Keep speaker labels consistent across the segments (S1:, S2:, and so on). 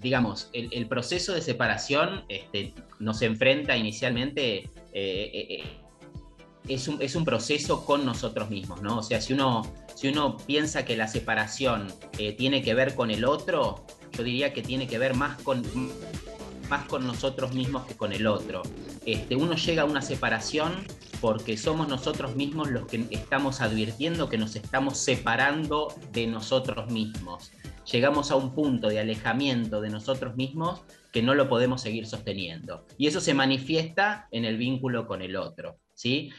S1: digamos, el, proceso de separación este, nos enfrenta inicialmente, eh, eh, eh, es, un, proceso con nosotros mismos, ¿no? O sea, si uno, si uno piensa que la separación tiene que ver con el otro, yo diría que tiene que ver más con, más con nosotros mismos que con el otro. Este, uno llega a una separación porque somos nosotros mismos los que estamos advirtiendo que nos estamos separando de nosotros mismos llegamos a un punto de alejamiento de nosotros mismos que no lo podemos seguir sosteniendo. Y eso se manifiesta en el
S2: vínculo con el otro. ¿sí?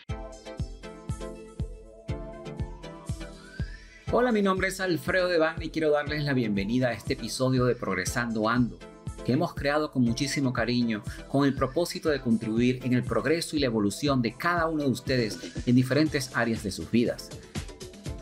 S2: Hola, mi nombre es Alfredo Devane y quiero darles la bienvenida a este episodio de Progresando Ando, que hemos creado con muchísimo cariño, con el propósito de contribuir en el progreso y la evolución de cada uno de ustedes en diferentes áreas de sus vidas.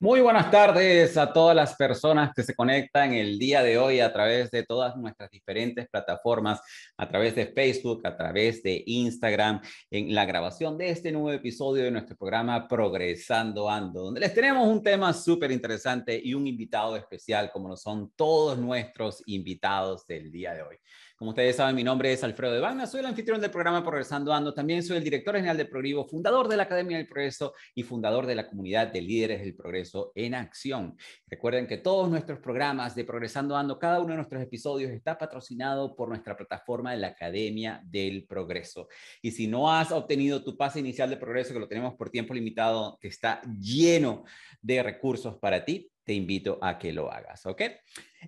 S2: Muy buenas tardes a todas las personas que se conectan el día de hoy a través de todas nuestras diferentes plataformas, a través de Facebook, a través de Instagram, en la grabación de este nuevo episodio de nuestro programa Progresando Ando, donde les tenemos un tema súper interesante y un invitado especial, como lo son todos nuestros invitados del día de hoy. Como ustedes saben, mi nombre es Alfredo de soy el anfitrión del programa Progresando Ando, también soy el director general de Progrivo, fundador de la Academia del Progreso y fundador de la comunidad de líderes del progreso en acción. Recuerden que todos nuestros programas de Progresando Ando, cada uno de nuestros episodios está patrocinado por nuestra plataforma de la Academia del Progreso. Y si no has obtenido tu pase inicial de progreso, que lo tenemos por tiempo limitado, que está lleno de recursos para ti, te invito a que lo hagas, ¿ok?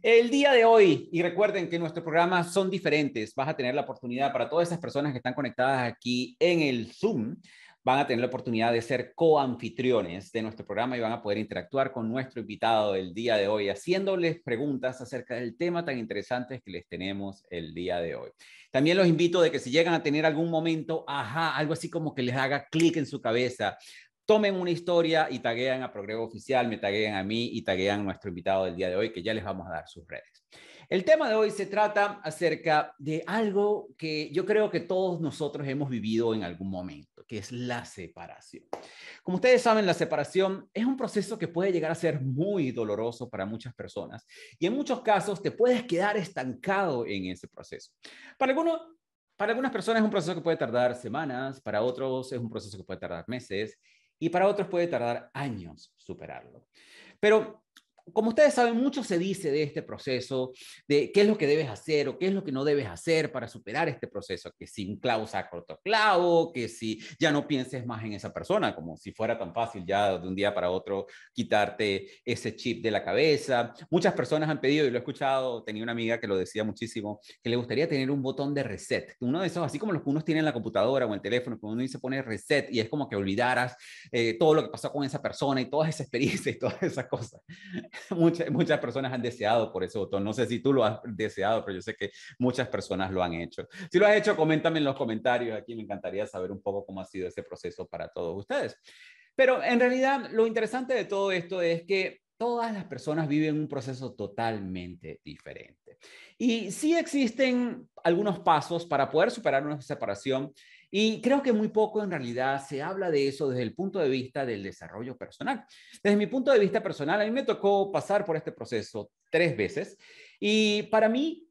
S2: El día de hoy, y recuerden que nuestros programas son diferentes, vas a tener la oportunidad para todas esas personas que están conectadas aquí en el Zoom, van a tener la oportunidad de ser coanfitriones de nuestro programa y van a poder interactuar con nuestro invitado del día de hoy, haciéndoles preguntas acerca del tema tan interesante que les tenemos el día de hoy. También los invito de que si llegan a tener algún momento, ajá, algo así como que les haga clic en su cabeza, tomen una historia y taguean a Progreso Oficial, me taguean a mí y taguean a nuestro invitado del día de hoy, que ya les vamos a dar sus redes. El tema de hoy se trata acerca de algo que yo creo que todos nosotros hemos vivido en algún momento, que es la separación. Como ustedes saben, la separación es un proceso que puede llegar a ser muy doloroso para muchas personas y en muchos casos te puedes quedar estancado en ese proceso. Para algunos para algunas personas es un proceso que puede tardar semanas, para otros es un proceso que puede tardar meses y para otros puede tardar años superarlo. Pero como ustedes saben, mucho se dice de este proceso, de qué es lo que debes hacer o qué es lo que no debes hacer para superar este proceso, que sin un clavo saca clavo, que si ya no pienses más en esa persona, como si fuera tan fácil ya de un día para otro quitarte ese chip de la cabeza. Muchas personas han pedido, y lo he escuchado, tenía una amiga que lo decía muchísimo, que le gustaría tener un botón de reset, uno de esos, así como los que unos tiene en la computadora o en el teléfono, cuando uno dice pone reset y es como que olvidaras eh, todo lo que pasó con esa persona y todas esa experiencia y todas esas cosas. muchas, personas han deseado por ese botón. No sé si tú lo has deseado, pero yo sé que muchas personas lo han hecho. Si lo has hecho, coméntame en los comentarios aquí. Me encantaría saber un poco cómo ha sido ese proceso para todos ustedes. Pero en realidad lo interesante de todo esto es que todas las personas viven un proceso totalmente diferente. Y sí existen algunos pasos para poder superar una separación y creo que muy poco en realidad se habla de eso desde el punto de vista del desarrollo personal. Desde mi punto de vista personal, a mí me tocó pasar por este proceso tres veces y para mí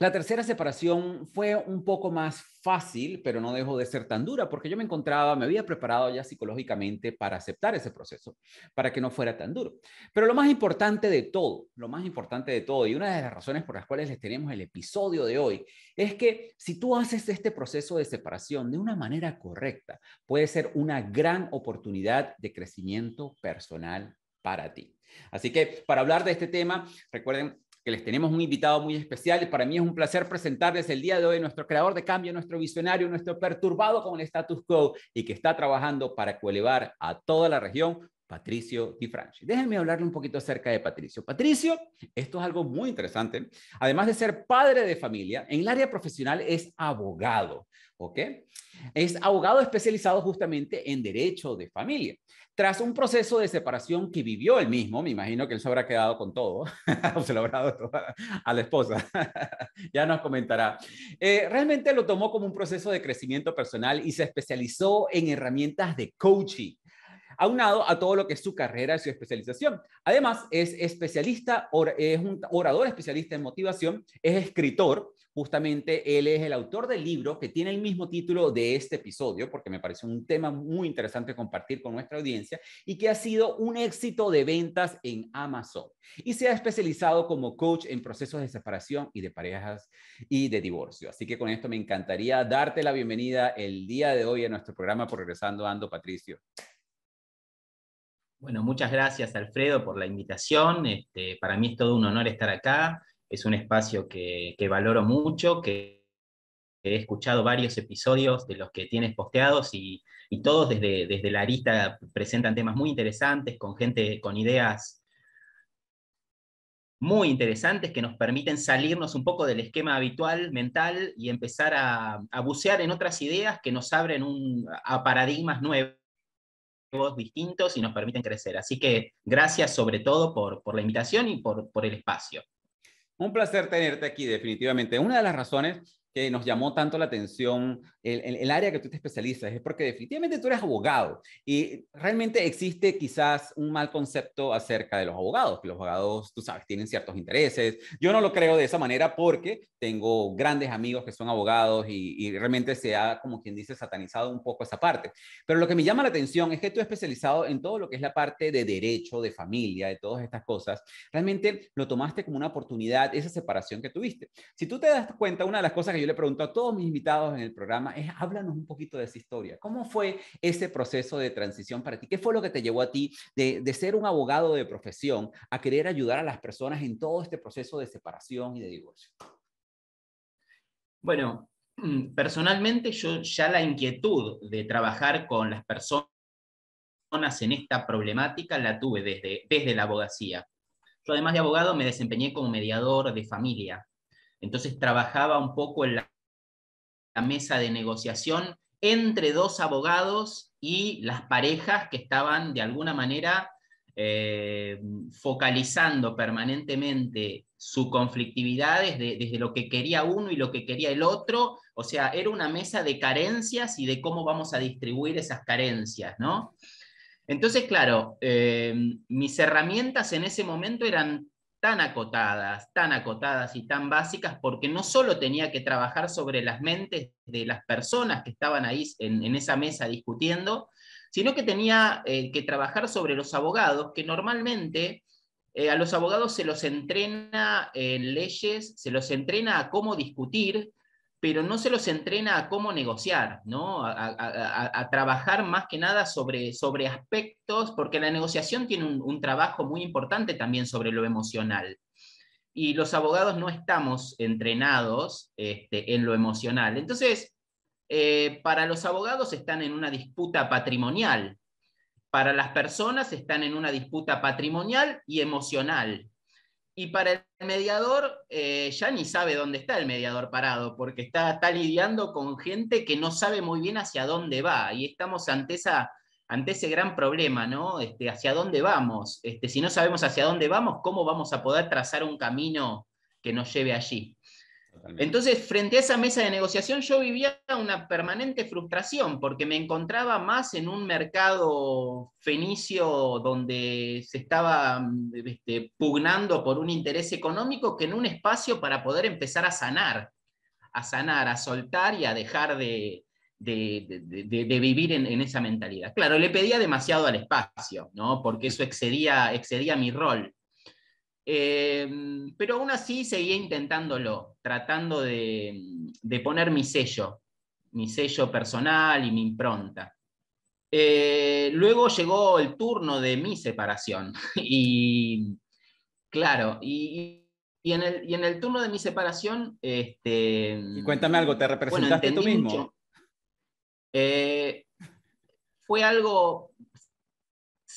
S2: la tercera separación fue un poco más fácil, pero no dejó de ser tan dura, porque yo me encontraba, me había preparado ya psicológicamente para aceptar ese proceso, para que no fuera tan duro. Pero lo más importante de todo, lo más importante de todo, y una de las razones por las cuales les tenemos el episodio de hoy, es que si tú haces este proceso de separación de una manera correcta, puede ser una gran oportunidad de crecimiento personal para ti. Así que para hablar de este tema, recuerden que les tenemos un invitado muy especial. y Para mí es un placer presentarles el día de hoy nuestro creador de cambio, nuestro visionario, nuestro perturbado con el status quo y que está trabajando para coelevar a toda la región, Patricio Di Franchi. Déjenme hablarle un poquito acerca de Patricio. Patricio, esto es algo muy interesante. Además de ser padre de familia, en el área profesional es abogado. ¿ok? Es abogado especializado justamente en derecho de familia. Tras un proceso de separación que vivió él mismo, me imagino que él se habrá quedado con todo, se lo habrá dado a la esposa, ya nos comentará. Eh, realmente lo tomó como un proceso de crecimiento personal y se especializó en herramientas de coaching aunado a todo lo que es su carrera y su especialización. Además, es especialista, es un orador especialista en motivación, es escritor, Justamente él es el autor del libro que tiene el mismo título de este episodio, porque me parece un tema muy interesante compartir con nuestra audiencia y que ha sido un éxito de ventas en Amazon. Y se ha especializado como coach en procesos de separación y de parejas y de divorcio. Así que con esto me encantaría darte la bienvenida el día de hoy a nuestro programa Progresando Ando, Patricio. Bueno, muchas gracias Alfredo por la invitación. Este, para mí es todo un honor estar acá es un espacio
S1: que, valoro mucho, que he escuchado varios episodios de los que tienes posteados y, todos desde, desde la arista presentan temas muy interesantes, con gente con ideas muy interesantes que nos permiten salirnos un poco del esquema habitual mental y empezar a, bucear en otras ideas que nos abren un, a paradigmas nuevos distintos y nos permiten crecer. Así que gracias sobre todo por, la invitación y por el espacio.
S2: Un placer tenerte aquí, definitivamente. Una de las razones que nos llamó tanto la atención, el, el, área que tú te especializas, es porque definitivamente tú eres abogado y realmente existe quizás un mal concepto acerca de los abogados, que los abogados, tú sabes, tienen ciertos intereses. Yo no lo creo de esa manera porque tengo grandes amigos que son abogados y, y realmente se ha, como quien dice, satanizado un poco esa parte. Pero lo que me llama la atención es que tú especializado en todo lo que es la parte de derecho, de familia, de todas estas cosas, realmente lo tomaste como una oportunidad, esa separación que tuviste. Si tú te das cuenta, una de las cosas que yo le pregunto a todos mis invitados en el programa es, háblanos un poquito de esa historia. ¿Cómo fue ese proceso de transición para ti? ¿Qué fue lo que te llevó a ti de, de ser un abogado de profesión a querer ayudar a las personas en todo este proceso de separación y de divorcio? Bueno, mm, personalmente yo ya la
S1: inquietud de trabajar con las personas en esta problemática la tuve desde, desde la abogacía. Yo además de abogado me desempeñé como mediador de familia entonces trabajaba un poco en la, mesa de negociación entre dos abogados y las parejas que estaban de alguna manera eh, focalizando permanentemente su conflictividad desde, lo que quería uno y lo que quería el otro. O sea, era una mesa de carencias y de cómo vamos a distribuir esas carencias, ¿no? Entonces, claro, eh, mis herramientas en ese momento eran tan acotadas, tan acotadas y tan básicas, porque no solo tenía que trabajar sobre las mentes de las personas que estaban ahí en, esa mesa discutiendo, sino que tenía eh, que trabajar sobre los abogados, que normalmente eh, a los abogados se los entrena en leyes, se los entrena a cómo discutir, pero no se los entrena a cómo negociar, ¿no? a, trabajar más que nada sobre, sobre aspectos, porque la negociación tiene un, trabajo muy importante también sobre lo emocional. Y los abogados no estamos entrenados este, en lo emocional. Entonces, eh, para los abogados están en una disputa patrimonial, para las personas están en una disputa patrimonial y emocional. Y para el mediador, eh, ya ni sabe dónde está el mediador parado, porque está, lidiando con gente que no sabe muy bien hacia dónde va. Y estamos ante, esa, ante ese gran problema, ¿no? Este, ¿Hacia dónde vamos? Este, si no sabemos hacia dónde vamos, ¿cómo vamos a poder trazar un camino que nos lleve allí? Entonces, frente a esa mesa de negociación, yo vivía una permanente frustración porque me encontraba más en un mercado fenicio donde se estaba este, pugnando por un interés económico que en un espacio para poder empezar a sanar, a sanar, a soltar y a dejar de, vivir en, esa mentalidad. Claro, le pedía demasiado al espacio, ¿no? porque eso excedía mi rol. Em, pero aún así seguía intentándolo, tratando de, poner mi sello, mi sello personal y mi impronta. Eh, luego llegó el turno de mi separación
S2: y claro, y,
S1: y, en, el, y en, el, turno de mi separación...
S2: Este, cuéntame algo, ¿te representaste tú mismo?
S1: Eh, fue algo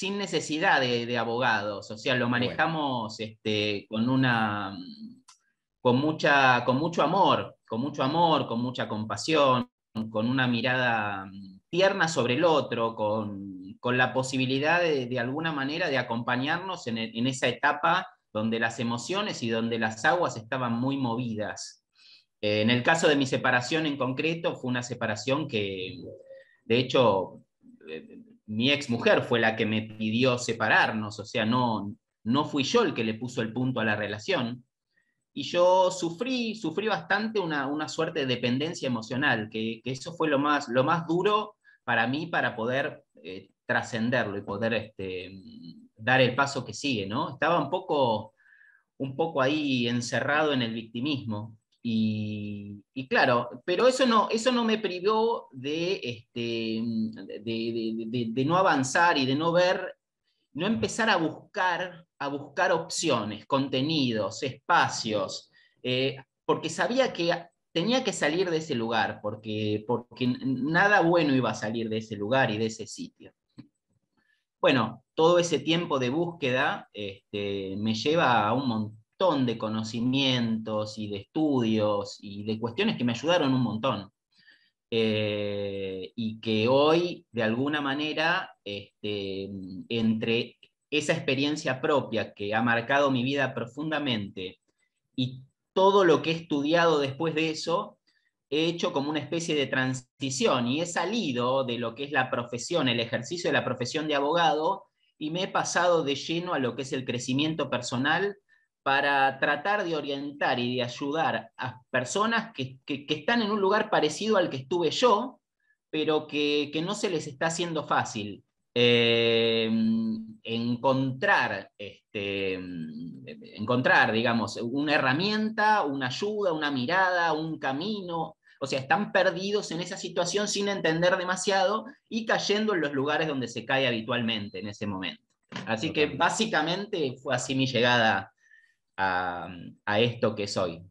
S1: sin necesidad de, abogados, o sea, lo manejamos este, con una con mucha, con mucho amor, con mucho amor, con mucha compasión, con una mirada mm, tierna sobre el otro, con, con la posibilidad de, de, alguna manera de acompañarnos en, en esa etapa donde las emociones y donde las aguas estaban muy movidas. Eh, en el caso de mi separación en concreto, fue una separación que, de hecho, eh, mi ex mujer fue la que me pidió separarnos, o sea, no, no fui yo el que le puso el punto a la relación. Y yo sufrí, sufrí bastante una, una suerte de dependencia emocional, que, eso fue lo más, lo más duro para mí para poder eh, trascenderlo y poder este, dar el paso que sigue, ¿no? Estaba un poco, un poco ahí encerrado en el victimismo, y, claro, pero eso no, eso no me privó de, este, mm, de, de, no avanzar y de no ver, no empezar a buscar, a buscar opciones, contenidos, espacios, eh, porque sabía que tenía que salir de ese lugar, porque, porque nada bueno iba a salir de ese lugar y de ese sitio. Bueno, todo ese tiempo de búsqueda este, me lleva a un montón de conocimientos y de estudios y de cuestiones que me ayudaron un montón. Eh, y que hoy, de alguna manera, este, entre esa experiencia propia que ha marcado mi vida profundamente y todo lo que he estudiado después de eso, he hecho como una especie de transición y he salido de lo que es la profesión, el ejercicio de la profesión de abogado, y me he pasado de lleno a lo que es el crecimiento personal, para tratar de orientar y de ayudar a personas que, están en un lugar parecido al que estuve yo, pero que, no se les está haciendo fácil eh, encontrar, este, encontrar, digamos, una herramienta, una ayuda, una mirada, un camino. O sea, están perdidos en esa situación sin entender demasiado y cayendo en los lugares donde se cae habitualmente en ese momento. Así que
S2: básicamente fue así mi
S1: llegada a, esto que soy?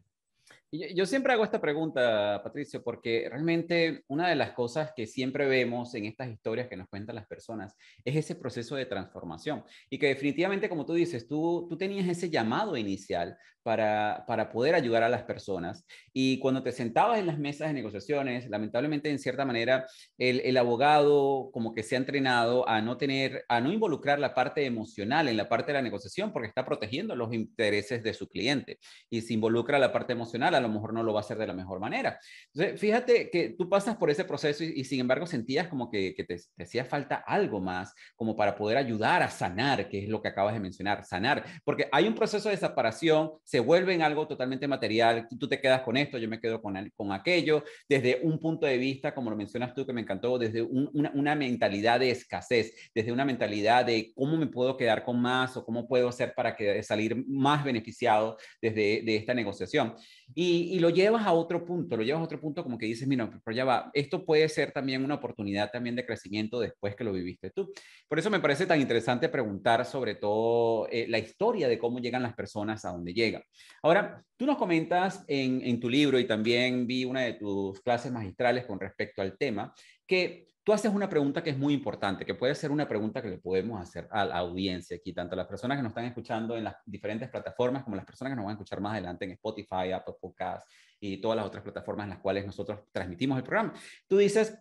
S2: Yo siempre hago esta pregunta, Patricio, porque realmente una de las cosas que siempre vemos en estas historias que nos cuentan las personas es ese proceso de transformación. Y que definitivamente, como tú dices, tú, tú tenías ese llamado inicial, para, para poder ayudar a las personas. Y cuando te sentabas en las mesas de negociaciones, lamentablemente en cierta manera el, el abogado como que se ha entrenado a no tener, a no involucrar la parte emocional en la parte de la negociación porque está protegiendo los intereses de su cliente. Y si involucra la parte emocional, a lo mejor no lo va a hacer de la mejor manera. Entonces, fíjate que tú pasas por ese proceso y, sin embargo sentías como que, te, te hacía falta algo más como para poder ayudar a sanar, que es lo que acabas de mencionar, sanar. Porque hay un proceso de separación, se vuelven algo totalmente material, tú te quedas con esto, yo me quedo con, con aquello, desde un punto de vista, como lo mencionas tú, que me encantó, desde una, mentalidad de escasez, desde una mentalidad de cómo me puedo quedar con más o cómo puedo hacer para que, salir más beneficiado desde de esta negociación. Y, lo llevas a otro punto, lo llevas a otro punto como que dices, mira, pero ya va, esto puede ser también una oportunidad también de crecimiento después que lo viviste tú. Por eso me parece tan interesante preguntar sobre todo eh, la historia de cómo llegan las personas a donde llegan. Ahora, tú nos comentas en tu libro y también vi una de tus clases magistrales con respecto al tema, que Tú haces una pregunta que es muy importante, que puede ser una pregunta que le podemos hacer a la audiencia aquí, tanto a las personas que nos están escuchando en las diferentes plataformas como las personas que nos van a escuchar más adelante en Spotify, Apple Podcasts y todas las otras plataformas en las cuales nosotros transmitimos el programa. Tú dices,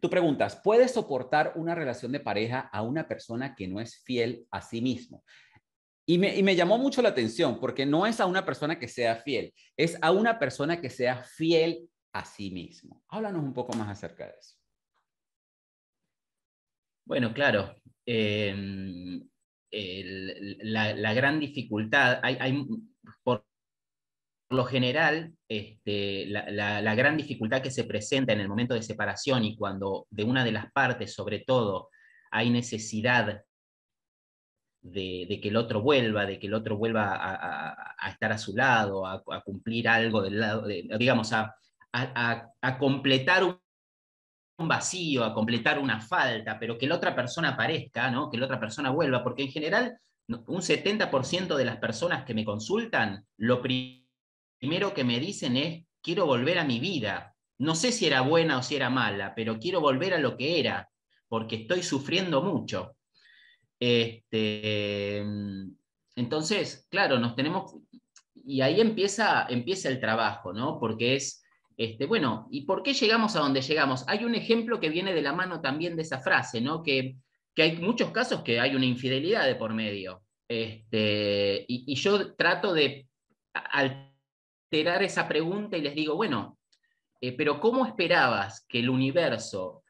S2: tú preguntas, ¿puedes soportar una relación de pareja a una persona que no es fiel a sí mismo? Y me, y me, llamó mucho la atención porque no es a una persona que sea fiel, es a una persona que sea fiel a sí mismo. Háblanos un poco más acerca de eso. Bueno, claro. Em,
S1: la, gran dificultad, por lo general, este, la, gran dificultad que se presenta en el momento de separación y cuando de una de las partes, sobre todo, hay necesidad de, que el otro vuelva, de que el otro vuelva a, estar a su lado, a, cumplir algo del lado, digamos, a, completar un un vacío, a completar una falta, pero que la otra persona aparezca, ¿no? que la otra persona vuelva, porque en general un 70% de las personas que me consultan, lo primero que me dicen es, quiero volver a mi vida. No sé si era buena o si era mala, pero quiero volver a lo que era, porque estoy sufriendo mucho. Este, entonces, claro, nos tenemos, y ahí empieza, empieza el trabajo, Porque es este, bueno, ¿y por qué llegamos a donde llegamos? Hay un ejemplo que viene de la mano también de esa frase, ¿no? Que, que hay muchos casos que hay una infidelidad de por medio. Este, y, yo trato de alterar esa pregunta y les digo, bueno, eh, pero ¿cómo esperabas que el universo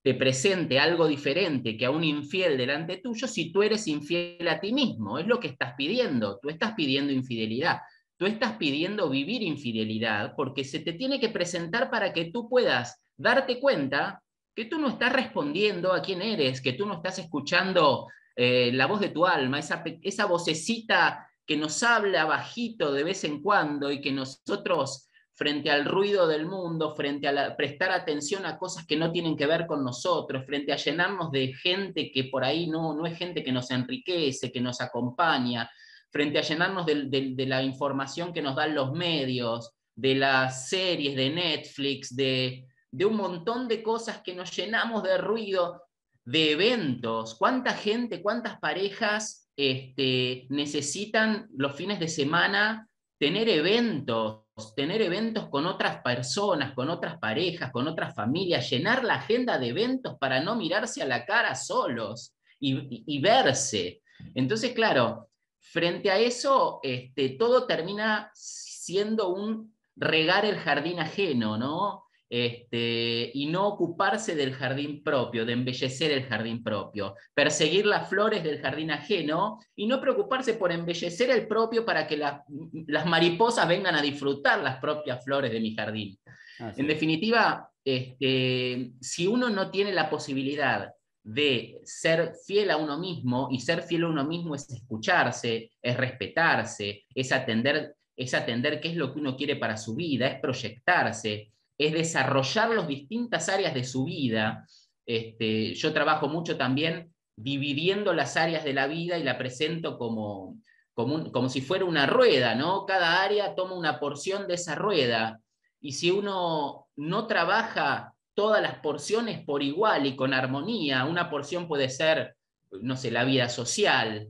S1: te presente algo diferente que a un infiel delante tuyo si tú eres infiel a ti mismo? Es lo que estás pidiendo, tú estás pidiendo infidelidad tú estás pidiendo vivir infidelidad porque se te tiene que presentar para que tú puedas darte cuenta que tú no estás respondiendo a quién eres, que tú no estás escuchando eh, la voz de tu alma, esa, vocecita que nos habla bajito de vez en cuando y que nosotros frente al ruido del mundo, frente a prestar atención a cosas que no tienen que ver con nosotros, frente a llenarnos de gente que por ahí no, no es gente que nos enriquece, que nos acompaña, frente a llenarnos de, la información que nos dan los medios, de las series, de Netflix, de, un montón de cosas que nos llenamos de ruido, de eventos. ¿Cuánta gente, cuántas parejas este, necesitan los fines de semana tener eventos, tener eventos con otras personas, con otras parejas, con otras familias, llenar la agenda de eventos para no mirarse a la cara solos y verse? Entonces, claro, Frente a eso, este, todo termina siendo un regar el jardín ajeno, ¿no? Este, y no ocuparse del jardín propio, de embellecer el jardín propio, perseguir las flores del jardín ajeno y no preocuparse por embellecer el propio para que las mariposas vengan a disfrutar las propias flores de mi jardín. En definitiva, este, si uno no tiene la posibilidad de ser fiel a uno mismo, y ser fiel a uno mismo es escucharse, es respetarse, es atender, es atender qué es lo que uno quiere para su vida, es proyectarse, es desarrollar las distintas áreas de su vida. Este, yo trabajo mucho también dividiendo las áreas de la vida y la presento como, como, como si fuera una rueda, ¿no? Cada área toma una porción de esa rueda. Y si uno no trabaja todas las porciones por igual y con armonía. Una porción puede ser, no sé, la vida social,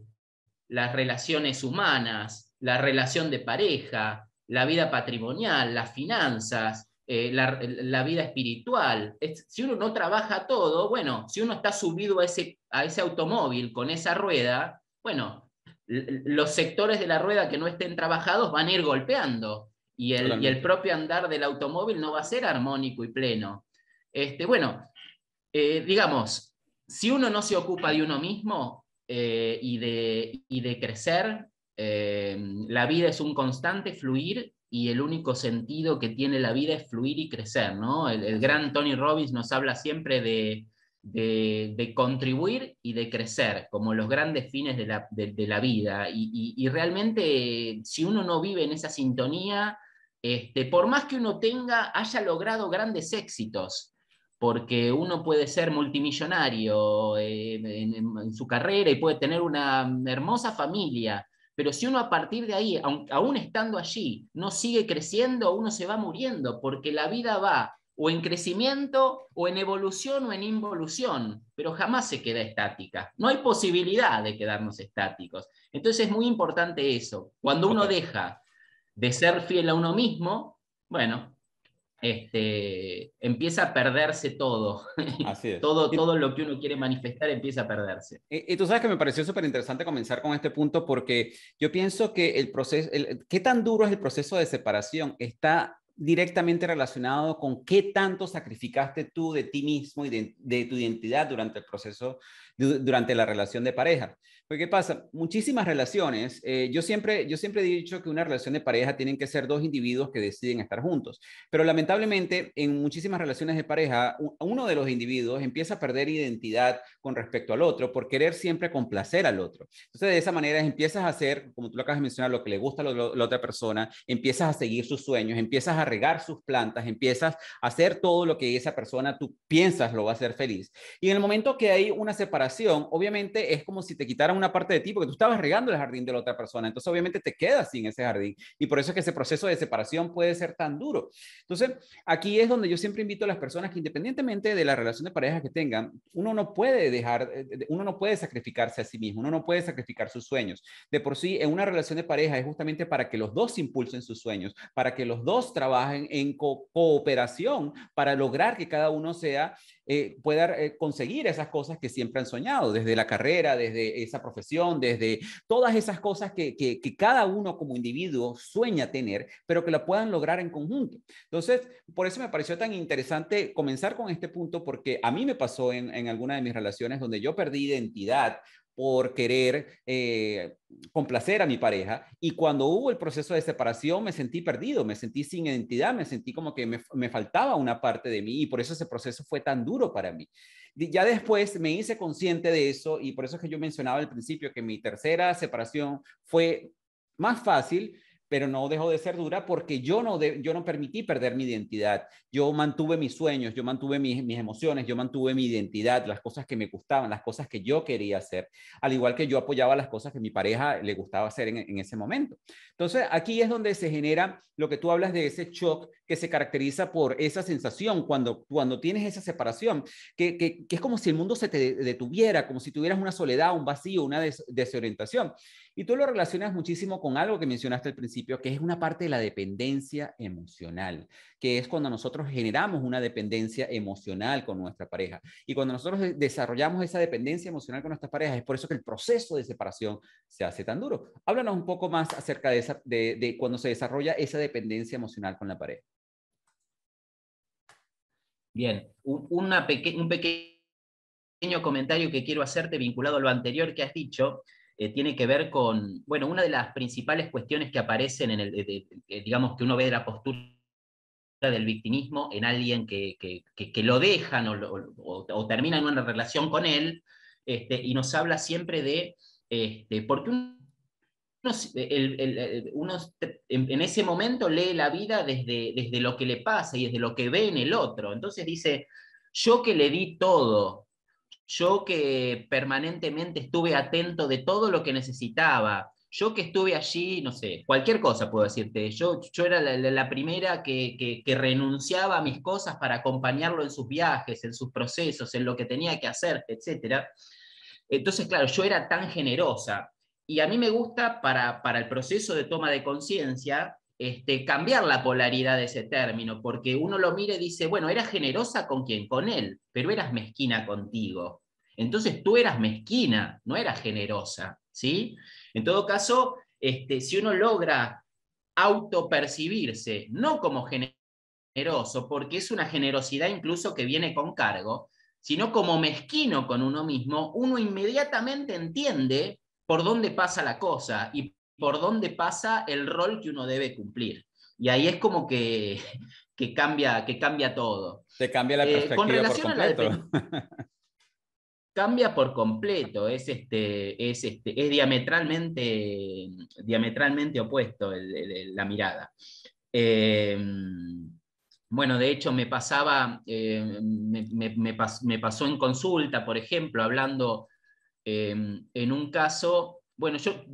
S1: las relaciones humanas, la relación de pareja, la vida patrimonial, las finanzas, eh, la, vida espiritual. si uno no trabaja todo, bueno, si uno está subido a ese, a ese automóvil con esa rueda, bueno, los sectores de la rueda que no estén trabajados van a ir golpeando y el, y el propio andar del automóvil no va a ser armónico y pleno. Este, bueno, eh, digamos, si uno no se ocupa de uno mismo eh, y, de, crecer, eh, la vida es un constante fluir y el único sentido que tiene la vida es fluir y crecer, ¿no? El, gran Tony Robbins nos habla siempre de, contribuir y de crecer, como los grandes fines de la, vida. Y, realmente, si uno no vive en esa sintonía, este, por más que uno tenga, haya logrado grandes éxitos, porque uno puede ser multimillonario eh, en, su carrera y puede tener una mm, hermosa familia, pero si uno a partir de ahí, aún estando allí, no sigue creciendo, uno se va muriendo, porque la vida va o en crecimiento, o en evolución, o en involución, pero jamás se queda estática. No hay posibilidad de quedarnos estáticos. Entonces es muy importante eso. Cuando uno deja de ser fiel a uno mismo, bueno, este, empieza a perderse todo.
S2: todo, todo lo que uno quiere manifestar empieza a perderse. Y, tú sabes que me pareció súper interesante comenzar con este punto porque yo pienso que el proceso, qué tan duro es el proceso de separación está directamente relacionado con qué tanto sacrificaste tú de ti mismo y de, tu identidad durante el proceso, durante la relación de pareja. Pues, ¿qué pasa? Muchísimas relaciones, eh, yo, siempre, yo siempre he dicho que una relación de pareja tienen que ser dos individuos que deciden estar juntos, pero lamentablemente en muchísimas relaciones de pareja, uno de los individuos empieza a perder identidad con respecto al otro por querer siempre complacer al otro. Entonces de esa manera empiezas a hacer, como tú lo acabas de mencionar, lo que le gusta a la otra persona, empiezas a seguir sus sueños, empiezas a regar sus plantas, empiezas a hacer todo lo que esa persona tú piensas lo va a hacer feliz. Y en el momento que hay una separación, obviamente es como si te quitaran una parte de ti porque tú estabas regando el jardín de la otra persona. Entonces, obviamente, te quedas sin ese jardín. Y por eso es que ese proceso de separación puede ser tan duro. Entonces, aquí es donde yo siempre invito a las personas que independientemente de la relación de pareja que tengan, uno no puede dejar, eh, uno no puede sacrificarse a sí mismo, uno no puede sacrificar sus sueños. De por sí, en una relación de pareja es justamente para que los dos impulsen sus sueños, para que los dos trabajen en cooperación para lograr que cada uno sea eh, eh, conseguir esas cosas que siempre han soñado, desde la carrera, desde esa profesión, desde todas esas cosas que, cada uno como individuo sueña tener, pero que la puedan lograr en conjunto. Entonces, por eso me pareció tan interesante comenzar con este punto, porque a mí me pasó en, en alguna de mis relaciones donde yo perdí identidad por querer eh, complacer a mi pareja. Y cuando hubo el proceso de separación, me sentí perdido, me sentí sin identidad, me sentí como que me, me, faltaba una parte de mí y por eso ese proceso fue tan duro para mí. Ya después me hice consciente de eso y por eso es que yo mencionaba al principio que mi tercera separación fue más fácil pero no dejó de ser dura porque yo no, yo no permití perder mi identidad. Yo mantuve mis sueños, yo mantuve mis, emociones, yo mantuve mi identidad, las cosas que me gustaban, las cosas que yo quería hacer, al igual que yo apoyaba las cosas que mi pareja le gustaba hacer en, ese momento. Entonces, aquí es donde se genera lo que tú hablas de ese shock que se caracteriza por esa sensación cuando, cuando tienes esa separación, que, que, es como si el mundo se te detuviera, como si tuvieras una soledad, un vacío, una desorientación. Y tú lo relacionas muchísimo con algo que mencionaste al principio, que es una parte de la dependencia emocional, que es cuando nosotros generamos una dependencia emocional con nuestra pareja. Y cuando nosotros desarrollamos esa dependencia emocional con nuestras parejas, es por eso que el proceso de separación se hace tan duro. Háblanos un poco más acerca de, cuando se desarrolla esa dependencia emocional con la pareja. Bien,
S1: un pequeño comentario que quiero hacerte vinculado a lo anterior que has dicho eh, tiene que ver con, bueno, una de las principales cuestiones que aparecen en el, eh, digamos, que uno ve de la postura del victimismo en alguien que, lo dejan o, termina en una relación con él, este, y nos habla siempre de, este, porque uno, en, ese momento lee la vida desde, desde lo que le pasa y desde lo que ve en el otro. Entonces dice, yo que le di todo, yo que permanentemente estuve atento de todo lo que necesitaba, yo que estuve allí, no sé, cualquier cosa puedo decirte, yo, yo era la, primera que, renunciaba a mis cosas para acompañarlo en sus viajes, en sus procesos, en lo que tenía que hacer, etc. Entonces, claro, yo era tan generosa. Y a mí me gusta para, el proceso de toma de conciencia este, cambiar la polaridad de ese término, porque uno lo mira y dice, bueno, era generosa con quién, con él, pero eras mezquina contigo. Entonces tú eras mezquina, no eras generosa, ¿sí? En todo caso, este, si uno logra autopercibirse, no como generoso, porque es una generosidad incluso que viene con cargo, sino como mezquino con uno mismo, uno inmediatamente entiende por dónde pasa la cosa y por dónde pasa el rol que uno debe cumplir. Y ahí es como que, cambia, que cambia todo. Te cambia la eh, perspectiva relación por completo. cambia por completo, es, este, este, es diametralmente, diametralmente opuesto la mirada. Eh, bueno, de hecho me pasaba, eh, me, pasó en consulta, por ejemplo, hablando eh, en un caso, bueno, yo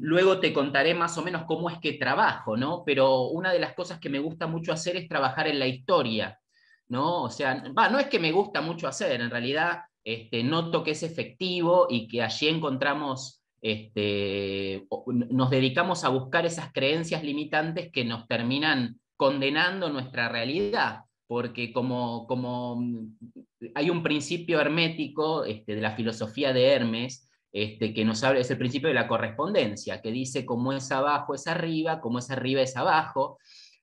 S1: luego te contaré más o menos cómo es que trabajo, ¿no? Pero una de las cosas que me gusta mucho hacer es trabajar en la historia, ¿no? O sea, no es que me gusta mucho hacer, en realidad este, noto que es efectivo y que allí encontramos, este, nos dedicamos a buscar esas creencias limitantes que nos terminan condenando nuestra realidad, porque como, como mm, hay un principio hermético este, de la filosofía de Hermes, este, que nos habla, es el principio de la correspondencia, que dice cómo es abajo es arriba, cómo es arriba es abajo,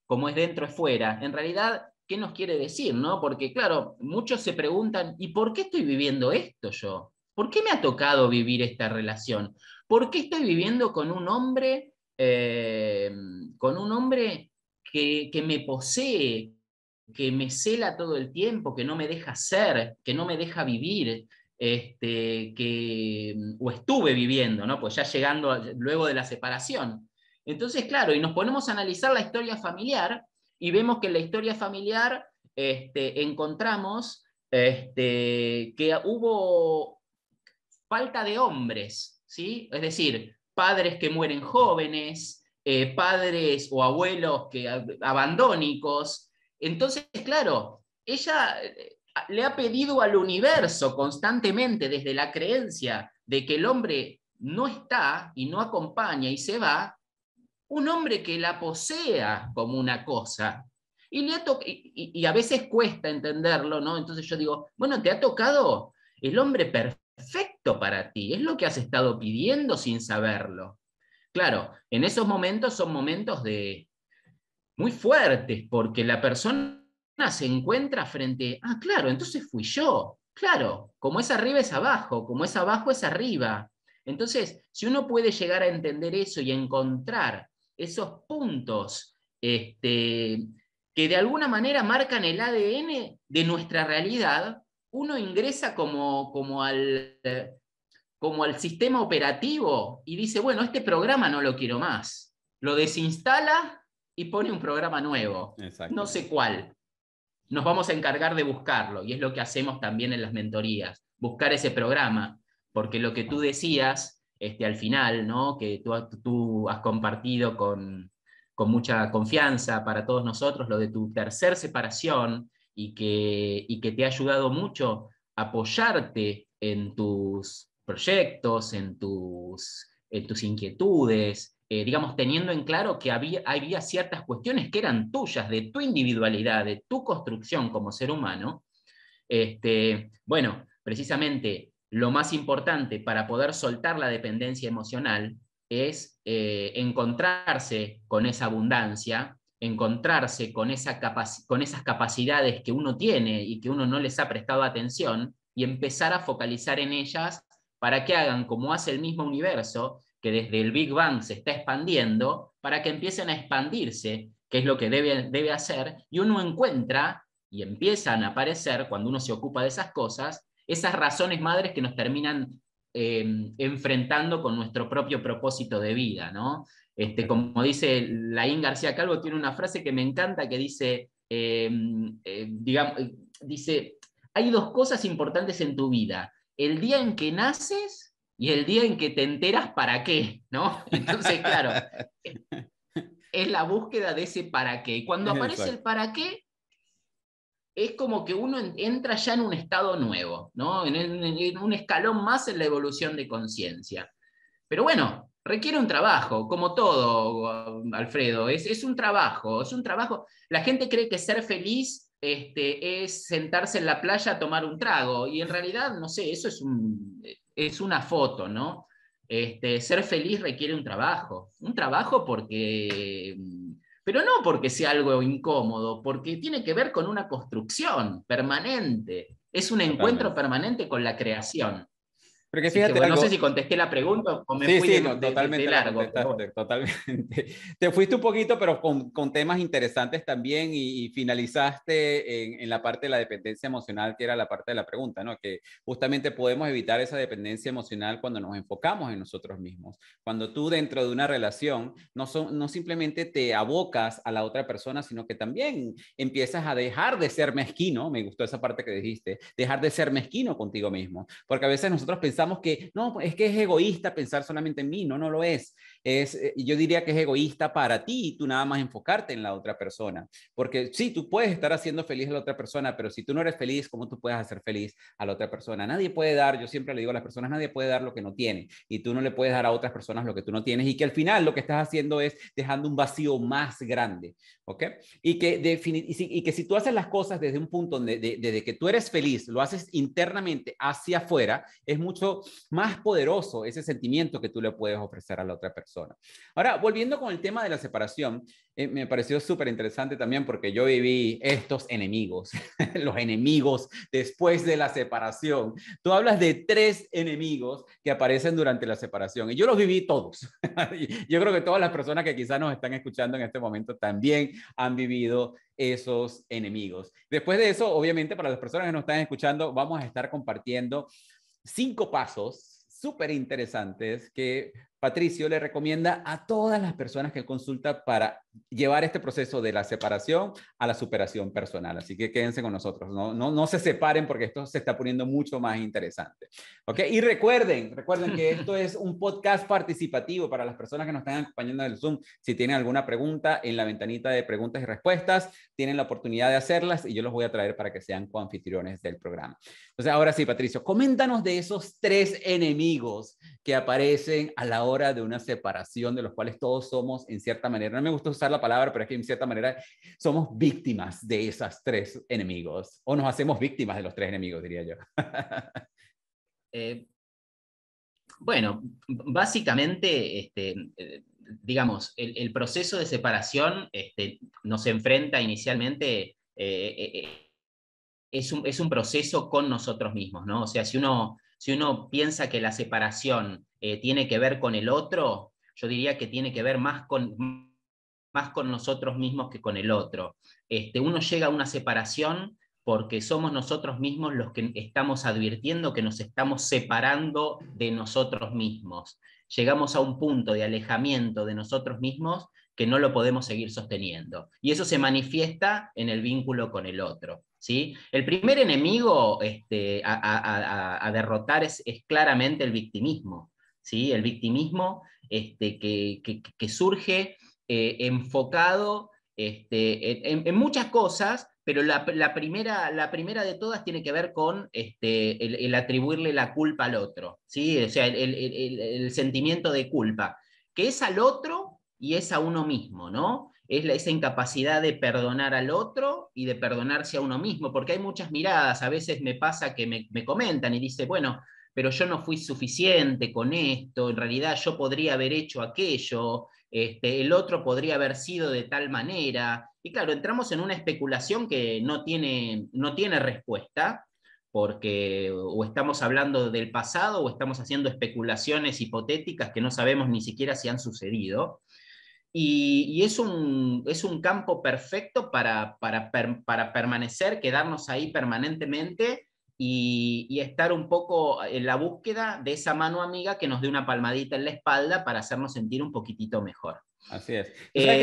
S1: cómo es dentro es fuera. En realidad, qué nos quiere decir, ¿no? Porque claro, muchos se preguntan, ¿y por qué estoy viviendo esto yo? ¿Por qué me ha tocado vivir esta relación? ¿Por qué estoy viviendo con un hombre, eh, con un hombre que, me posee, que me cela todo el tiempo, que no me deja ser, que no me deja vivir, este, que, o estuve viviendo, ¿no? Pues ya llegando luego de la separación. Entonces, claro, y nos ponemos a analizar la historia familiar y vemos que en la historia familiar este, encontramos este, que hubo falta de hombres, ¿sí? Es decir, padres que mueren jóvenes, eh, padres o abuelos que abandónicos. Entonces, claro, ella eh, le ha pedido al universo constantemente desde la creencia de que el hombre no está y no acompaña y se va, un hombre que la posea como una cosa. Y, le y, a veces cuesta entenderlo, ¿no? Entonces yo digo, bueno, te ha tocado el hombre perfecto para ti, es lo que has estado pidiendo sin saberlo. Claro, en esos momentos son momentos de muy fuertes porque la persona se encuentra frente, ah, claro, entonces fui yo. Claro, como es arriba es abajo, como es abajo es arriba. Entonces, si uno puede llegar a entender eso y encontrar esos puntos este, que de alguna manera marcan el ADN de nuestra realidad, uno ingresa como, como, al, como al sistema operativo y dice, bueno, este programa no lo quiero más. Lo desinstala y pone un programa nuevo, no sé cuál. Nos vamos a encargar de buscarlo y es lo que hacemos también en las mentorías, buscar ese programa, porque lo que tú ah. decías este, al final, ¿no? que tú, has compartido con, mucha confianza para todos nosotros, lo de tu tercer separación y que, que te ha ayudado mucho a apoyarte en tus proyectos, en tus, tus inquietudes, eh, digamos, teniendo en claro que había, había ciertas cuestiones que eran tuyas, de tu individualidad, de tu construcción como ser humano. Este, bueno, precisamente lo más importante para poder soltar la dependencia emocional es eh, encontrarse con esa abundancia, encontrarse con, con esas capacidades que uno tiene y que uno no les ha prestado atención y empezar a focalizar en ellas para que hagan como hace el mismo universo, que desde el Big Bang se está expandiendo, para que empiecen a expandirse, que es lo que debe, debe hacer, y uno encuentra y empiezan a aparecer, cuando uno se ocupa de esas cosas, esas razones madres que nos terminan em, enfrentando con nuestro propio propósito de vida, ¿no? Este, como dice Laín García Calvo, tiene una frase que me encanta que dice, em, eh, digamos, eh, dice, hay dos cosas importantes en tu vida, el día en que naces y el día en que te enteras para qué, ¿no? Entonces, claro, es la búsqueda de ese para qué. Cuando aparece el para qué, es como que uno entra ya en un estado nuevo, ¿no? en, un escalón más en la evolución de conciencia. Pero bueno, requiere un trabajo, como todo, Alfredo, es, un trabajo, es un trabajo. La gente cree que ser feliz este, es sentarse en la playa a tomar un trago, y en realidad, no sé, eso es, es una foto, ¿no? Este, ser feliz requiere un trabajo, un trabajo porque pero no porque sea algo incómodo, porque tiene que ver con una construcción permanente, es un encuentro
S2: permanente con la creación fíjate, no sé si contesté la pregunta o me fui sí, de, totalmente largo. Totalmente. Te fuiste un poquito, pero con, con temas interesantes también y, finalizaste en, en, la parte de la dependencia emocional, que era la parte de la pregunta, ¿no? Que justamente podemos evitar esa dependencia emocional cuando nos enfocamos en nosotros mismos. Cuando tú dentro de una relación no, no simplemente te abocas a la otra persona, sino que también empiezas a dejar de ser mezquino, me gustó esa parte que dijiste, dejar de ser mezquino contigo mismo, porque a veces nosotros pensamos pensamos que no, es que es egoísta pensar solamente en mí, no, no lo es. Eh, yo diría que es egoísta para ti, tú nada más enfocarte en la otra persona. Porque sí, tú puedes estar haciendo feliz a la otra persona, pero si tú no eres feliz, ¿cómo tú puedes hacer feliz a la otra persona? Nadie puede dar, yo siempre le digo a las personas, nadie puede dar lo que no tiene. Y tú no le puedes dar a otras personas lo que tú no tienes. Y que al final lo que estás haciendo es dejando un vacío más grande. ¿Ok? Y que, y si, que si tú haces las cosas desde un punto desde que tú eres feliz, lo haces internamente hacia afuera, es mucho más poderoso ese sentimiento que tú le puedes ofrecer a la otra persona. Ahora, volviendo con el tema de la separación, eh, me pareció súper interesante también porque yo viví estos enemigos, los enemigos después de la separación. Tú hablas de tres enemigos que aparecen durante la separación y yo los viví todos. yo creo que todas las personas que quizás nos están escuchando en este momento también han vivido esos enemigos. Después de eso, obviamente, para las personas que nos están escuchando, vamos a estar compartiendo cinco pasos súper interesantes que Patricio le recomienda a todas las personas que consulta para llevar este proceso de la separación a la superación personal. Así que quédense con nosotros, no, no, no se separen porque esto se está poniendo mucho más interesante. ¿Ok? Y recuerden, recuerden que esto es un podcast participativo para las personas que nos están acompañando en el Zoom. Si tienen alguna pregunta, en la ventanita de preguntas y respuestas tienen la oportunidad de hacerlas y yo los voy a traer para que sean coanfitriones del programa. Entonces, ahora sí, Patricio, coméntanos de esos tres enemigos que aparecen a la hora de una separación, de los cuales todos somos en cierta manera. No me gustó usar la palabra, pero es que en cierta manera somos víctimas de esos tres enemigos, o nos hacemos víctimas de los tres enemigos, diría yo. Eh, bueno, básicamente,
S1: este, eh, digamos, el, proceso de separación este, nos enfrenta inicialmente... Eh, es un, es un, proceso con nosotros mismos, ¿no? O sea, si uno, si uno piensa que la separación tiene que ver con el otro, yo diría que tiene que ver más con, más con nosotros mismos que con el otro. Este, uno llega a una separación porque somos nosotros mismos los que estamos advirtiendo que nos estamos separando de nosotros mismos. Llegamos a un punto de alejamiento de nosotros mismos que no lo podemos seguir sosteniendo. Y eso se manifiesta en el vínculo con el otro. ¿sí? El primer enemigo este, a, derrotar es, claramente el victimismo. ¿sí? El victimismo este, que, que surge eh, enfocado este, en, muchas cosas, pero la, primera, la primera de todas tiene que ver con este, el, atribuirle la culpa al otro, ¿sí? o sea, el, sentimiento de culpa, que es al otro y es a uno mismo, ¿no? Es esa incapacidad de perdonar al otro y de perdonarse a uno mismo, porque hay muchas miradas, a veces me pasa que me, comentan y dice, bueno, pero yo no fui suficiente con esto, en realidad yo podría haber hecho aquello, este, el otro podría haber sido de tal manera. Y claro, entramos en una especulación que no tiene, no tiene respuesta, porque o estamos hablando del pasado o estamos haciendo especulaciones hipotéticas que no sabemos ni siquiera si han sucedido. Y, es, un, campo perfecto para, para, para permanecer, quedarnos ahí permanentemente y, estar un poco en la búsqueda de esa mano amiga que nos dé una palmadita en la espalda para hacernos sentir un poquitito mejor.
S2: Así es.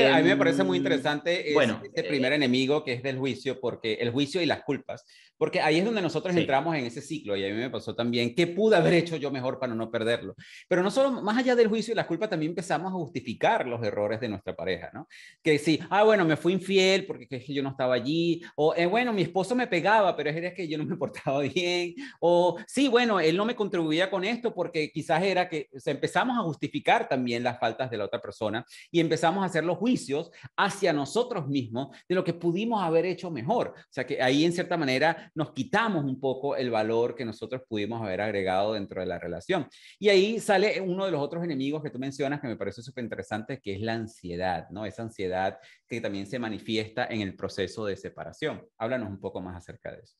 S2: a mí me parece muy em, interesante este primer eh, enemigo que es del juicio, porque el juicio y las culpas, porque ahí es donde nosotros entramos en ese ciclo y a mí me pasó también, ¿qué pude haber hecho yo mejor para no perderlo? Pero no solo, más allá del juicio y la culpa, también empezamos a justificar los errores de nuestra pareja, ¿no? Que sí, ah, bueno, me fui infiel porque es que yo no estaba allí, o eh, bueno, mi esposo me pegaba, pero es que yo no me portaba bien, o sí, bueno, él no me contribuía con esto porque quizás era que empezamos a justificar también las faltas de la otra persona y empezamos a hacer los juicios hacia nosotros mismos de lo que pudimos haber hecho mejor. O sea que ahí en cierta manera nos quitamos un poco el valor que nosotros pudimos haber agregado dentro de la relación. Y ahí sale uno de los otros enemigos que tú mencionas que me parece súper interesante, que es la ansiedad, ¿no? Esa ansiedad que también se manifiesta en el proceso de separación. Háblanos un poco más acerca de eso.